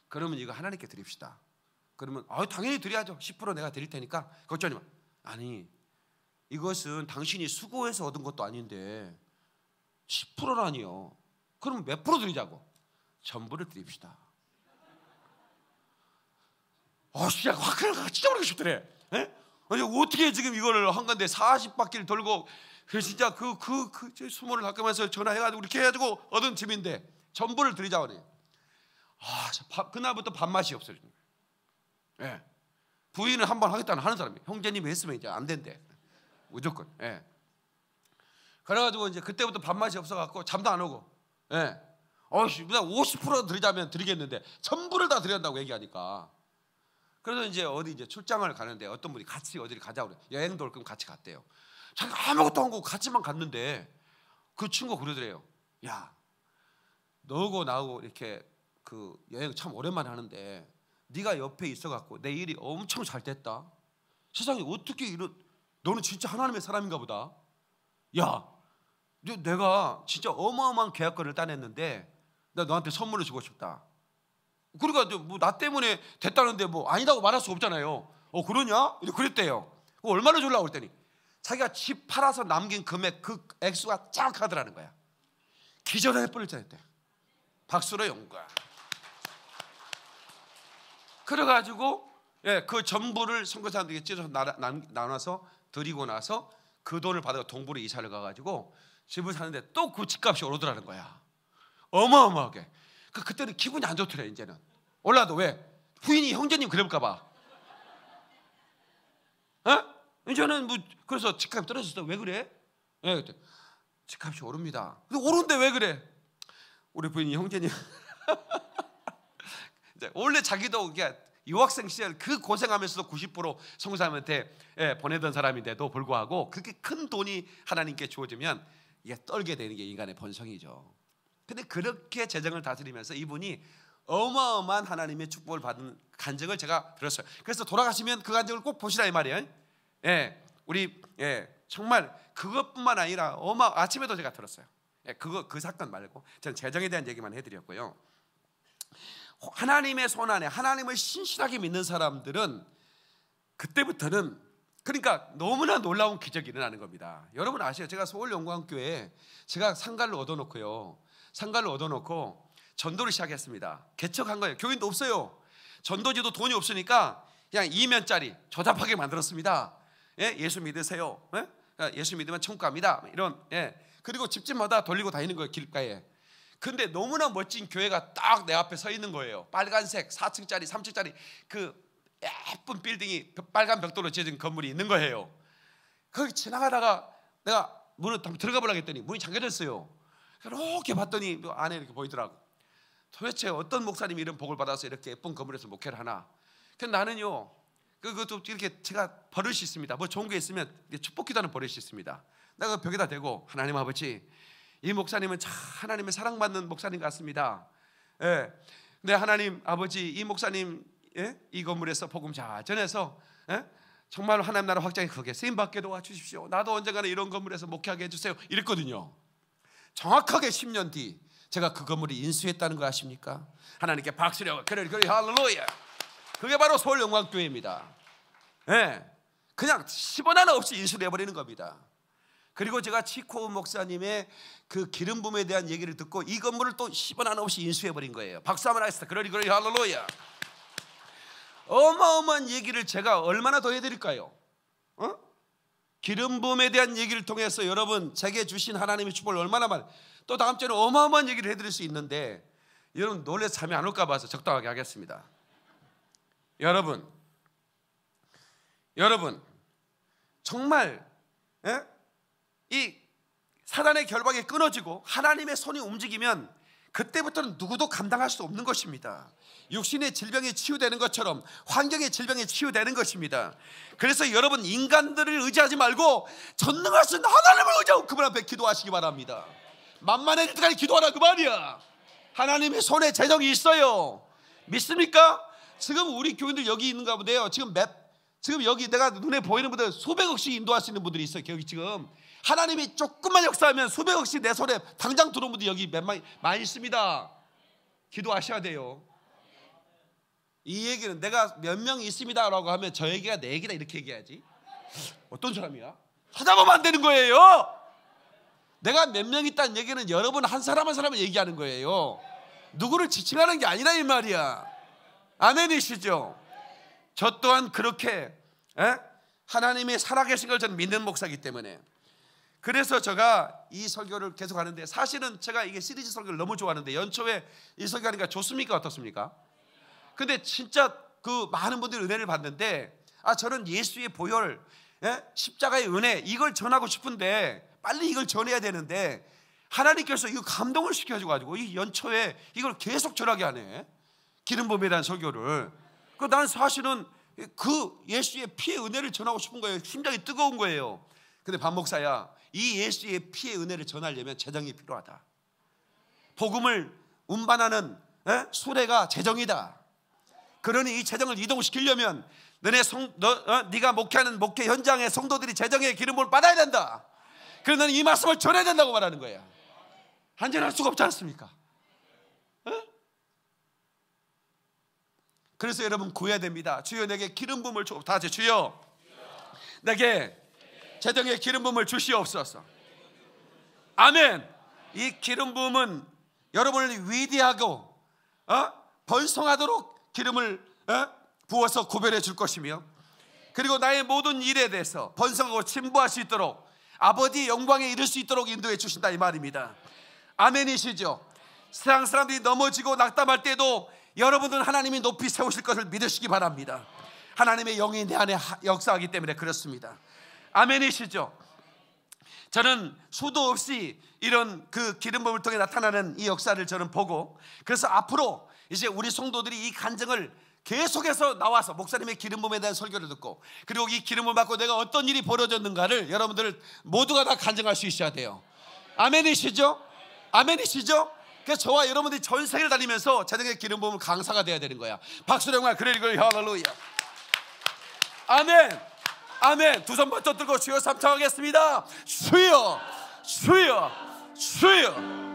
그러면 이거 하나님께 드립시다. 그러면 아 당연히 드려야죠. 10% 내가 드릴 테니까 걱정하지 마. 아니 이것은 당신이 수고해서 얻은 것도 아닌데 10%라니요. 그럼 몇 프로 드리자고? 전부를 드립시다. 아 진짜 화끈하게 진짜 모르고 싶더래. 에? 아니 어떻게 지금 이거를 한 건데 40바퀴를 돌고 그 진짜 그 그그 그, 그, 수모를 가끔해서 전화해가지고 이렇게 해가지고 얻은 집인데 전부를 드리자고 하네. 아, 밥, 그날부터 밥맛이 없어지는 거예요. 예. 부인은한 번 하겠다는 하는 사람이 형제님이 했으면 이제 안 된대. 무조건. 예. 그래가지고 이제 그때부터 밥맛이 없어갖고 잠도 안 오고. 예. 어씨, 나50% 드리자면 드리겠는데 전부를 다드렸다고 얘기하니까. 그래서 이제 어디 이제 출장을 가는데 어떤 분이 같이 어디를 가자고 그래. 여행도 올 거면 같이 갔대요. 자기 아무것도 안 하고 같이만 갔는데 그친구 그러더래요. 야, 너고 나고 이렇게 그 여행 참 오랜만에 하는데 네가 옆에 있어갖고 내 일이 엄청 잘 됐다. 세상에 어떻게 이런 너는 진짜 하나님의 사람인가 보다. 야, 내가 진짜 어마어마한 계약권을 따냈는데 나 너한테 선물을 주고 싶다. 그러니까 뭐나 때문에 됐다는데 뭐 아니다고 말할 수 없잖아요. 어 그러냐? 그랬대요. 얼마나 줄라고 했더니 자기가 집 팔아서 남긴 금액 그 액수가 쫙 하더라는 거야. 기절할 뻔했잖아요. 박수로 영광. 그래가지고 예, 그 전부를 선교사들에게 찢어서 나눠서 드리고 나서 그 돈을 받아 서 동부로 이사를 가가지고 집을 사는데 또 그 집값이 오르더라는 거야. 어마어마하게. 그 그때는 기분이 안 좋더래 이제는. 올라도 왜? 부인이 형제님 그럴까 봐. 어? 이제는 뭐 그래서 집값 이 떨어졌어. 왜 그래? 예, 그때 집값이 오릅니다. 근데 오른데 왜 그래? 우리 부인이 형제님. 원래 자기도 이게 유학생 시절 그 고생하면서도 90% 성사님한테 예, 보내던 사람인데도 불구하고 그렇게 큰 돈이 하나님께 주어지면 이게 떨게 되는 게 인간의 본성이죠. 근데 그렇게 재정을 다스리면서 이분이 어마어마한 하나님의 축복을 받은 간증을 제가 들었어요. 그래서 돌아가시면 그 간증을 꼭 보시라 이 말이에요. 예, 우리 예, 정말 그것뿐만 아니라 어마 아침에도 제가 들었어요. 예, 그거 그 사건 말고 저는 재정에 대한 얘기만 해드렸고요. 하나님의 손 안에 하나님을 신실하게 믿는 사람들은 그때부터는 그러니까 너무나 놀라운 기적이 일어나는 겁니다. 여러분 아세요 제가 서울 연 영광교회에 제가 상가를 얻어놓고요. 상가를 얻어놓고 전도를 시작했습니다. 개척한 거예요. 교인도 없어요. 전도지도 돈이 없으니까 그냥 2면짜리 조잡하게 만들었습니다. 예, 예수 믿으세요. 예? 그러니까 예? 수 믿으면 천국 갑니다. 이런 예. 그리고 집집마다 돌리고 다니는 거예요. 길가에. 근데 너무나 멋진 교회가 딱 내 앞에 서 있는 거예요. 빨간색 4층짜리, 3층짜리 그 예쁜 빌딩이 빨간 벽돌로 지어진 건물이 있는 거예요. 거기 지나가다가 내가 문을 들어가 보려고 했더니 문이 잠겨졌어요. 이렇게 봤더니 그 안에 이렇게 보이더라고. 도대체 어떤 목사님이 이런 복을 받아서 이렇게 예쁜 건물에서 목회를 하나? 그 나는요. 그것도 이렇게 제가 버릇이 있습니다. 뭐 좋은 게 있으면 축복 기도는 버릇이 있습니다. 내가 그 벽에다 대고 하나님 아버지 이 목사님은 참 하나님의 사랑받는 목사님 같습니다. 예. 근데 하나님 아버지 이 목사님 예? 이 건물에서 복음 잘 전해서 예? 정말 하나님 나라 확장이 크게 쓰임 받게 도와주십시오. 나도 언젠가는 이런 건물에서 목회하게 해주세요. 이랬거든요. 정확하게 10년 뒤 제가 그 건물을 인수했다는 거 아십니까? 하나님께 박수려 그래 그래 할렐루야. 그게 바로 서울 영광교회입니다. 예. 그냥 10원 하나 없이 인수해 버리는 겁니다. 그리고 제가 치코 목사님의 그 기름 부음에 대한 얘기를 듣고 이 건물을 또 10원 하나 없이 인수해 버린 거예요. 박수 한번 하겠습니다. 그러리 그러리 할렐루야. 어마어마한 얘기를 제가 얼마나 더 해드릴까요? 어? 기름 부음에 대한 얘기를 통해서 여러분 제게 주신 하나님의 축복을 얼마나 많또 다음 주에 어마어마한 얘기를 해드릴 수 있는데 여러분 놀래 잠이 안 올까 봐서 적당하게 하겠습니다. 여러분, 여러분 정말 에? 예? 이 사단의 결박이 끊어지고 하나님의 손이 움직이면 그때부터는 누구도 감당할 수 없는 것입니다. 육신의 질병에 치유되는 것처럼 환경의 질병에 치유되는 것입니다. 그래서 여러분 인간들을 의지하지 말고 전능하신 하나님을 의지하고 그분 앞에 기도하시기 바랍니다. 만만해질 때까지 기도하라 그 말이야. 하나님의 손에 재정이 있어요. 믿습니까? 지금 우리 교인들 여기 있는가 보네요. 지금 맵 지금 여기 내가 눈에 보이는 분들 수백억씩 인도할 수 있는 분들이 있어요. 여기 지금 하나님이 조금만 역사하면 수백억씩 내 손에 당장 들어온 분들 여기 몇 많이, 많이 있습니다. 기도하셔야 돼요. 이 얘기는 내가 몇 명 있습니다라고 하면 저 얘기가 내 얘기다 이렇게 얘기하지. 어떤 사람이야? 하다 보면 안 되는 거예요. 내가 몇 명 있다는 얘기는 여러분 한 사람 한 사람을 얘기하는 거예요. 누구를 지칭하는 게 아니라 이 말이야. 아멘이시죠? 저 또한 그렇게 에? 하나님이 살아계신 걸 저는 믿는 목사기 때문에 그래서 제가 이 설교를 계속 하는데 사실은 제가 이게 시리즈 설교를 너무 좋아하는데 연초에 이 설교하니까 좋습니까 어떻습니까? 근데 진짜 그 많은 분들이 은혜를 받는데 아 저는 예수의 보혈 예? 십자가의 은혜 이걸 전하고 싶은데 빨리 이걸 전해야 되는데 하나님께서 이 감동을 시켜줘가지고 이 연초에 이걸 계속 전하게 하네 기름 부음이라는 설교를 그 난 사실은 그 예수의 피의 은혜를 전하고 싶은 거예요 심장이 뜨거운 거예요 근데 반 목사야 이 예수의 피의 은혜를 전하려면 재정이 필요하다. 복음을 운반하는 에? 수레가 재정이다. 그러니 이 재정을 이동시키려면 너네 성, 너, 어? 네가 목회하는 목회 현장의 성도들이 재정의 기름을 받아야 된다. 그래서 너는 이 말씀을 전해야 된다고 말하는 거야. 한전할 수가 없지 않습니까? 에? 어? 그래서 여러분 구해야 됩니다. 주여 내게 기름 부음을 주옵다 주여 내게 재정의 기름 부음을 주시옵소서. 아멘. 이 기름 부은 여러분을 위대하고 어? 번성하도록 기름을 어? 부어서 구별해 줄 것이며 그리고 나의 모든 일에 대해서 번성하고 진보할 수 있도록 아버지 영광에 이를 수 있도록 인도해 주신다 이 말입니다. 아멘이시죠? 세상 사람들이 넘어지고 낙담할 때도 여러분들은 하나님이 높이 세우실 것을 믿으시기 바랍니다. 하나님의 영이 내 안에 역사하기 때문에 그렇습니다. 아멘이시죠? 저는 수도 없이 이런 그 기름 부을 통해 나타나는 이 역사를 저는 보고 그래서 앞으로 이제 우리 성도들이 이 간증을 계속해서 나와서 목사님의 기름 부에 대한 설교를 듣고 그리고 이 기름을 받고 내가 어떤 일이 벌어졌는가를 여러분들 모두가 다 간증할 수 있어야 돼요. 아멘이시죠? 아멘이시죠? 그래서 저와 여러분들이 전 세계를 다니면서 자녀의 기름 부음 강사가 돼야 되는 거야. 박수령아 그래 이 할렐루야. 아멘. 아멘. 두 손 번쩍 들고 주여 삼창하겠습니다. 주여, 주여, 주여.